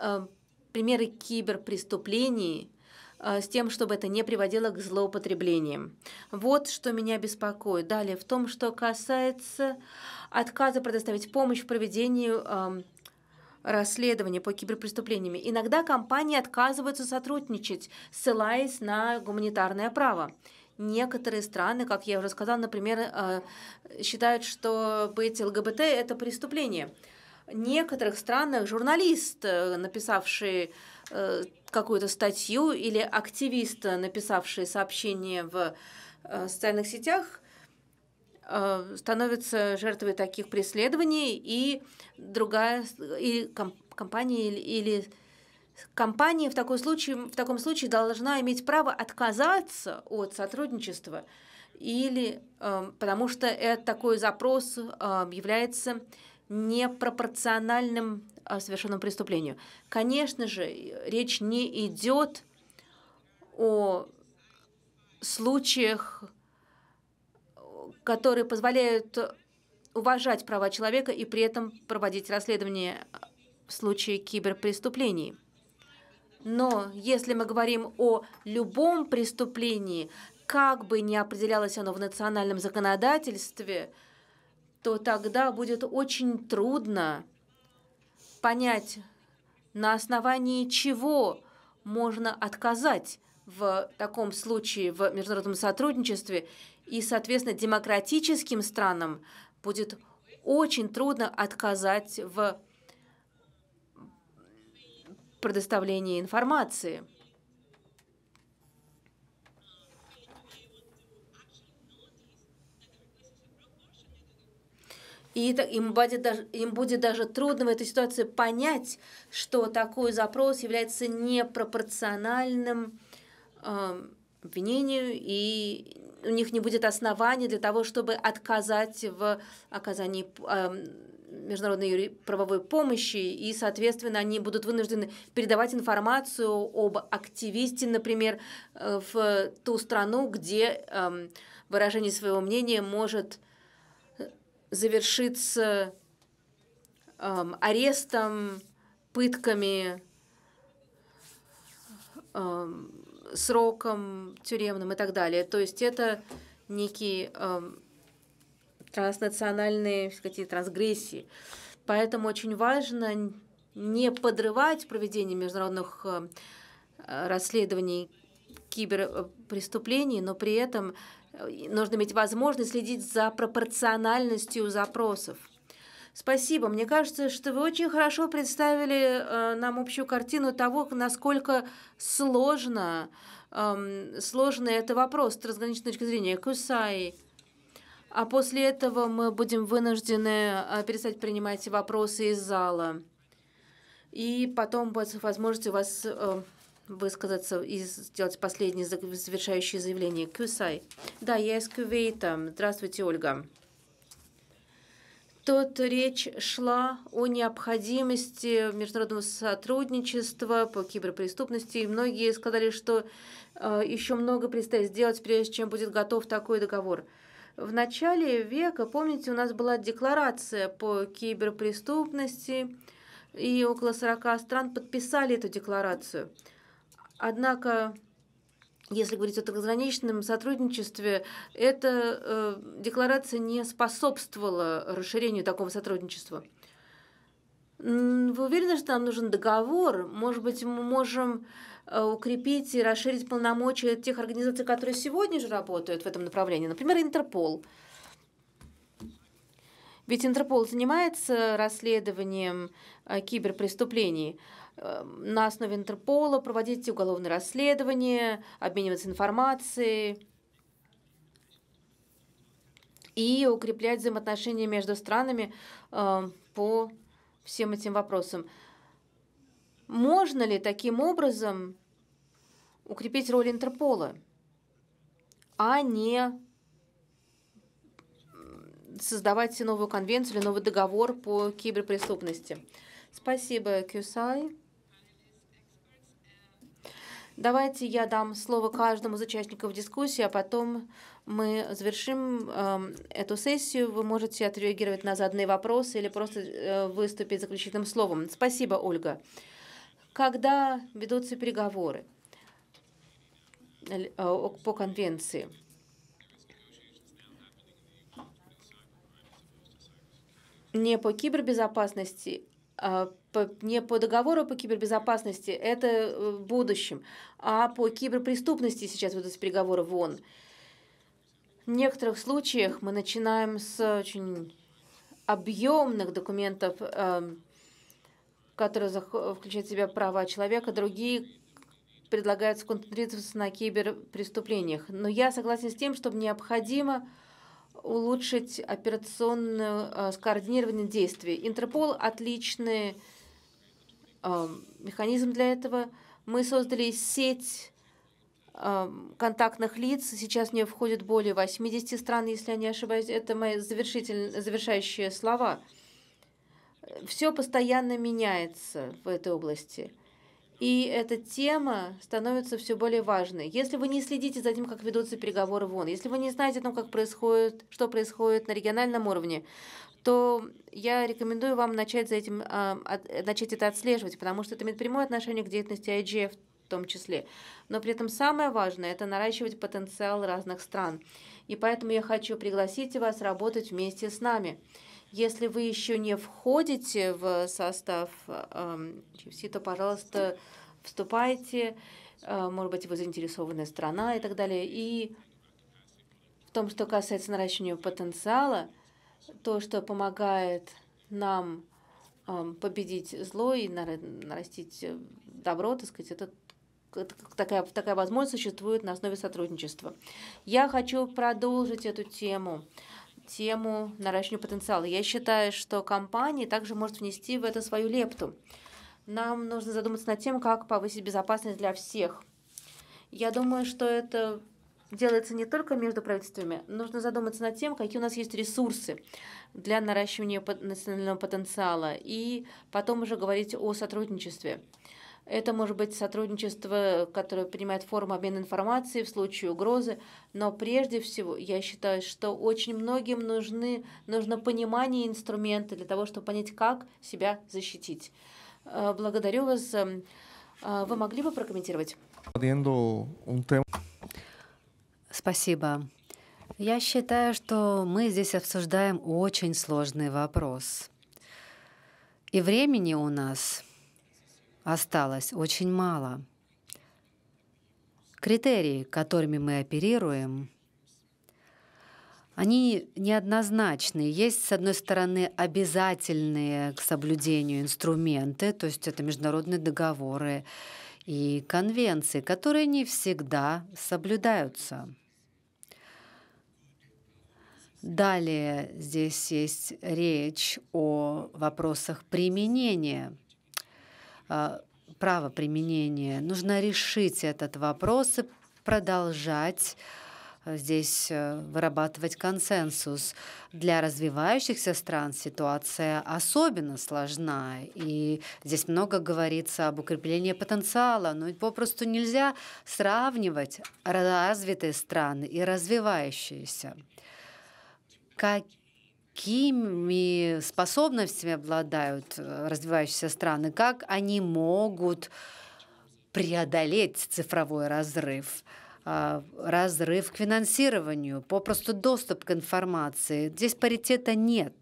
а, примеры киберпреступлений, а, с тем, чтобы это не приводило к злоупотреблениям. Вот что меня беспокоит. Далее, в том, что касается отказа предоставить помощь в проведении расследования по киберпреступлениям, иногда компании отказываются сотрудничать, ссылаясь на гуманитарное право. Некоторые страны, как я уже сказала, например, э, считают, что быть ЛГБТ – это преступление. В некоторых странах журналист, э, написавший э, какую-то статью, или активист, написавший сообщение в социальных сетях, Э, становятся жертвой таких преследований, и другая и компания или, или компания в, такой случае, в таком случае должна иметь право отказаться от сотрудничества, или э, потому что это, такой запрос э, является непропорциональным совершенному преступлению. Конечно же, речь не идет о случаях которые позволяют уважать права человека и при этом проводить расследование в случае киберпреступлений. Но если мы говорим о любом преступлении, как бы ни определялось оно в национальном законодательстве, то тогда будет очень трудно понять, на основании чего можно отказать в таком случае в международном сотрудничестве и, соответственно, демократическим странам будет очень трудно отказать в предоставлении информации. И это, им, будет даже, им будет даже трудно в этой ситуации понять, что такой запрос является непропорциональным э, обвинению и у них не будет оснований для того, чтобы отказать в оказании эм, международной правовой помощи, и, соответственно, они будут вынуждены передавать информацию об активисте, например, э, в ту страну, где эм, выражение своего мнения может э, завершиться эм, арестом, пытками, сроком тюремным и так далее. То есть это некие э, транснациональные сказать, трансгрессии. Поэтому очень важно не подрывать проведение международных эм, э, расследований киберпреступлений, но при этом э, нужно иметь возможность следить за пропорциональностью запросов. Спасибо. Мне кажется, что вы очень хорошо представили э, нам общую картину того, насколько сложно, э, сложный это вопрос с разграниченной точки зрения. Кусай. А после этого мы будем вынуждены э, перестать принимать вопросы из зала. И потом будет возможность у вас э, высказаться и сделать последнее завершающее заявление. Кюсай. Да, я из Кювейта. Здравствуйте, Ольга. Тут речь шла о необходимости международного сотрудничества по киберпреступности, и многие сказали, что э, еще много предстоит сделать, прежде чем будет готов такой договор. В начале века, помните, у нас была декларация по киберпреступности, и около 40 стран подписали эту декларацию. Однако если говорить о трансграничном сотрудничестве, эта э, декларация не способствовала расширению такого сотрудничества. Вы уверены, что нам нужен договор? Может быть, мы можем э, укрепить и расширить полномочия тех организаций, которые сегодня же работают в этом направлении, например, Интерпол. Ведь Интерпол занимается расследованием э, киберпреступлений. Эм, на основе Интерпола проводить уголовные расследования, обмениваться информацией и укреплять взаимоотношения между странами эм, по всем этим вопросам. Можно ли таким образом укрепить роль Интерпола, а не создавать новую конвенцию или новый договор по киберпреступности? Спасибо, Кюсай. Давайте я дам слово каждому из участников дискуссии, а потом мы завершим э, эту сессию. Вы можете отреагировать на заданные вопросы или просто э, выступить заключительным словом. Спасибо, Ольга. Когда ведутся переговоры э, по конвенции? Не по кибербезопасности, а по, не по договору по кибербезопасности, это э, в будущем, а по киберпреступности сейчас ведутся переговоры в ООН. В некоторых случаях мы начинаем с очень объемных документов, эм, которые включают в себя права человека, другие предлагают сконцентрироваться на киберпреступлениях. Но я согласен с тем, что необходимо улучшить операционное э, скоординирование действий. Интерпол отличный механизм для этого. Мы создали сеть контактных лиц. Сейчас в нее входит более 80 стран, если я не ошибаюсь. Это мои завершающие слова. Все постоянно меняется в этой области. И эта тема становится все более важной. Если вы не следите за тем, как ведутся переговоры в ООН, если вы не знаете о том, как происходит, что происходит на региональном уровне, то я рекомендую вам начать, за этим, а, начать это отслеживать, потому что это имеет прямое отношение к деятельности IGF в том числе. Но при этом самое важное – это наращивать потенциал разных стран. И поэтому я хочу пригласить вас работать вместе с нами. Если вы еще не входите в состав эм, GFC, то, пожалуйста, вступайте. Э, может быть, вы заинтересованная страна и так далее. И в том, что касается наращивания потенциала – то, что помогает нам победить зло и нарастить э, добро, так сказать, это такая, такая возможность существует на основе сотрудничества. Я хочу продолжить эту тему тему наращивания потенциала. Я считаю, что компания также может внести в это свою лепту. Нам нужно задуматься над тем, как повысить безопасность для всех. Я думаю, что это делается не только между правительствами. Нужно задуматься над тем, какие у нас есть ресурсы для наращивания национального потенциала, и потом уже говорить о сотрудничестве. Это может быть сотрудничество, которое принимает форму обмена информацией в случае угрозы, но прежде всего я считаю, что очень многим нужны, нужно понимание и инструменты для того, чтобы понять, как себя защитить. Э, благодарю вас. Эм, э, вы могли бы прокомментировать? Спасибо. Я считаю, что мы здесь обсуждаем очень сложный вопрос. И времени у нас осталось очень мало. Критерии, которыми мы оперируем, они неоднозначны. Есть, с одной стороны, обязательные к соблюдению инструменты, то есть это международные договоры и конвенции, которые не всегда соблюдаются. Далее здесь есть речь о вопросах применения а, права применения. Нужно решить этот вопрос и продолжать а, здесь э, вырабатывать консенсус. Для развивающихся стран ситуация особенно сложна, и здесь много говорится об укреплении потенциала, но попросту нельзя сравнивать развитые страны и развивающиеся какими способностями обладают э, развивающиеся страны, как они могут преодолеть цифровой разрыв, э, разрыв к финансированию, попросту доступ к информации. Здесь паритета нет.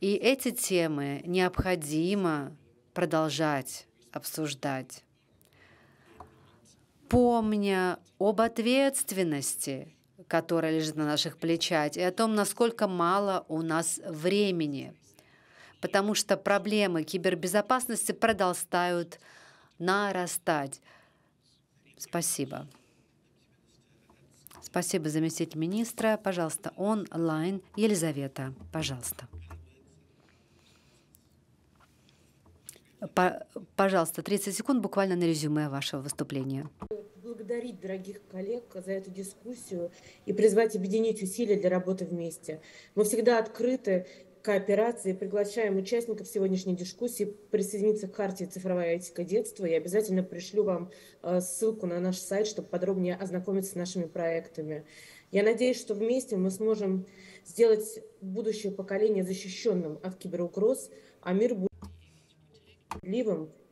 И эти темы необходимо продолжать обсуждать, помня об ответственности которая лежит на наших плечах, и о том, насколько мало у нас времени, потому что проблемы кибербезопасности продолжают нарастать. Спасибо. Спасибо, заместитель министра. Пожалуйста, онлайн. Елизавета, пожалуйста. Пожалуйста, 30 секунд буквально на резюме вашего выступления поблагодарить дорогих коллег за эту дискуссию и призвать объединить усилия для работы вместе. Мы всегда открыты кооперации, приглашаем участников сегодняшней дискуссии присоединиться к карте «Цифровая этика детства». Я обязательно пришлю вам э, ссылку на наш сайт, чтобы подробнее ознакомиться с нашими проектами. Я надеюсь, что вместе мы сможем сделать будущее поколение защищенным от киберугроз, а мир будет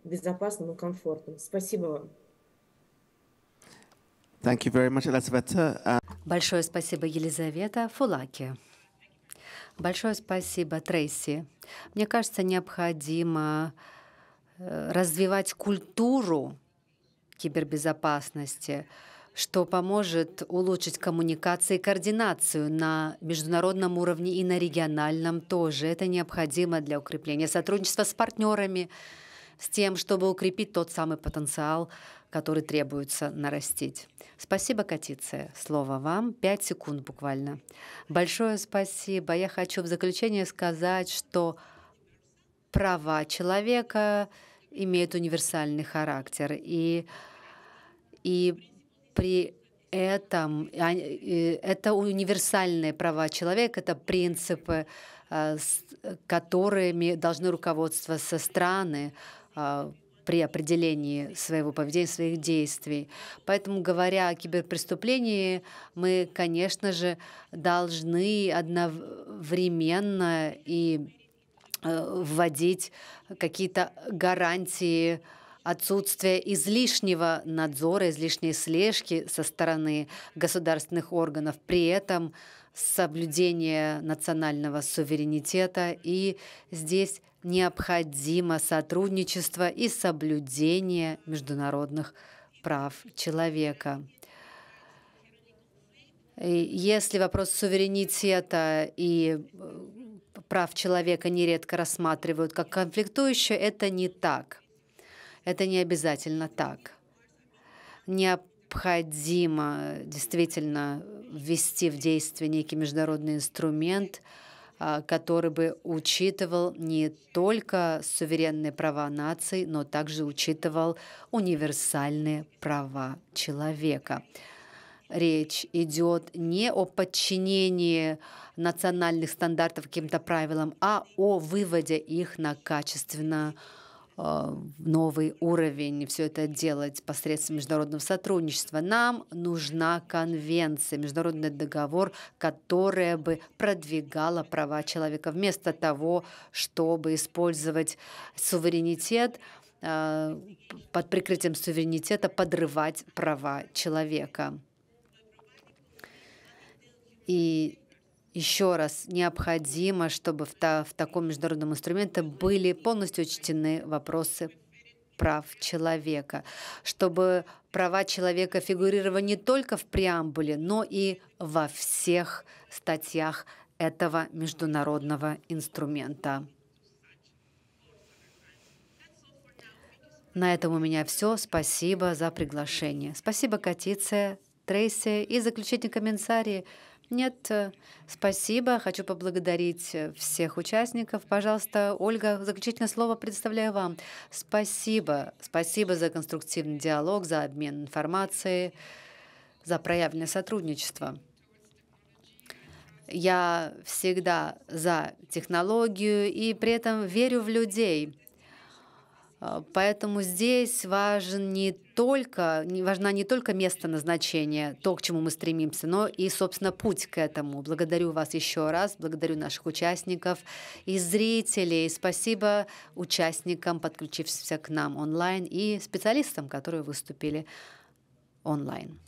безопасным и комфортным. Спасибо вам. Thank you very much, Elizaveta. Uh, Большое спасибо, Елизавета Фулаки. Большое спасибо, Трейси. Мне кажется, необходимо э, развивать культуру кибербезопасности, что поможет улучшить коммуникации и координацию на международном уровне и на региональном тоже. Это необходимо для укрепления сотрудничества с партнерами, с тем, чтобы укрепить тот самый потенциал, который требуется нарастить. Спасибо, Катиция. Слово вам. Пять секунд буквально. Большое спасибо. Я хочу в заключение сказать, что права человека имеют универсальный характер. И, и при этом а, это универсальные права человека, это принципы, э, которыми должны руководствоваться страны, а, при определении своего поведения, своих действий. Поэтому, говоря о киберпреступлении, мы, конечно же, должны одновременно и э, вводить какие-то гарантии отсутствия излишнего надзора, излишней слежки со стороны государственных органов, при этом соблюдение национального суверенитета. И здесь необходимо сотрудничество и соблюдение международных прав человека. Если вопрос суверенитета и э, прав человека нередко рассматривают как конфликтующие, это не так. Это не обязательно так. Необходимо действительно ввести в действие некий международный инструмент – а, который бы учитывал не только суверенные права наций, но также учитывал универсальные права человека. Речь идет не о подчинении национальных стандартов каким-то правилам, а о выводе их на качественно а, новый уровень, все это делать посредством международного сотрудничества. Нам нужна конвенция, международный договор, которая бы продвигала права человека вместо того, чтобы использовать суверенитет а, под прикрытием суверенитета подрывать права человека. И еще раз, необходимо, чтобы в, та, в таком международном инструменте были полностью учтены вопросы прав человека, чтобы права человека фигурировали не только в преамбуле, но и во всех статьях этого международного инструмента. На этом у меня все. Спасибо за приглашение. Спасибо Катиция, Трейси и заключительный комментарий. Нет, э, спасибо. Хочу поблагодарить э, всех участников. Пожалуйста, Ольга, заключительное слово предоставляю вам. Спасибо. Спасибо за конструктивный диалог, за обмен информацией, за проявленное сотрудничество. Я всегда за технологию и при этом верю в людей. Э, поэтому здесь важен не только, важна не только место назначения, то, к чему мы стремимся, но и, собственно, путь к этому. Благодарю вас еще раз, благодарю наших участников и зрителей. Спасибо участникам, подключившимся к нам онлайн, и специалистам, которые выступили онлайн.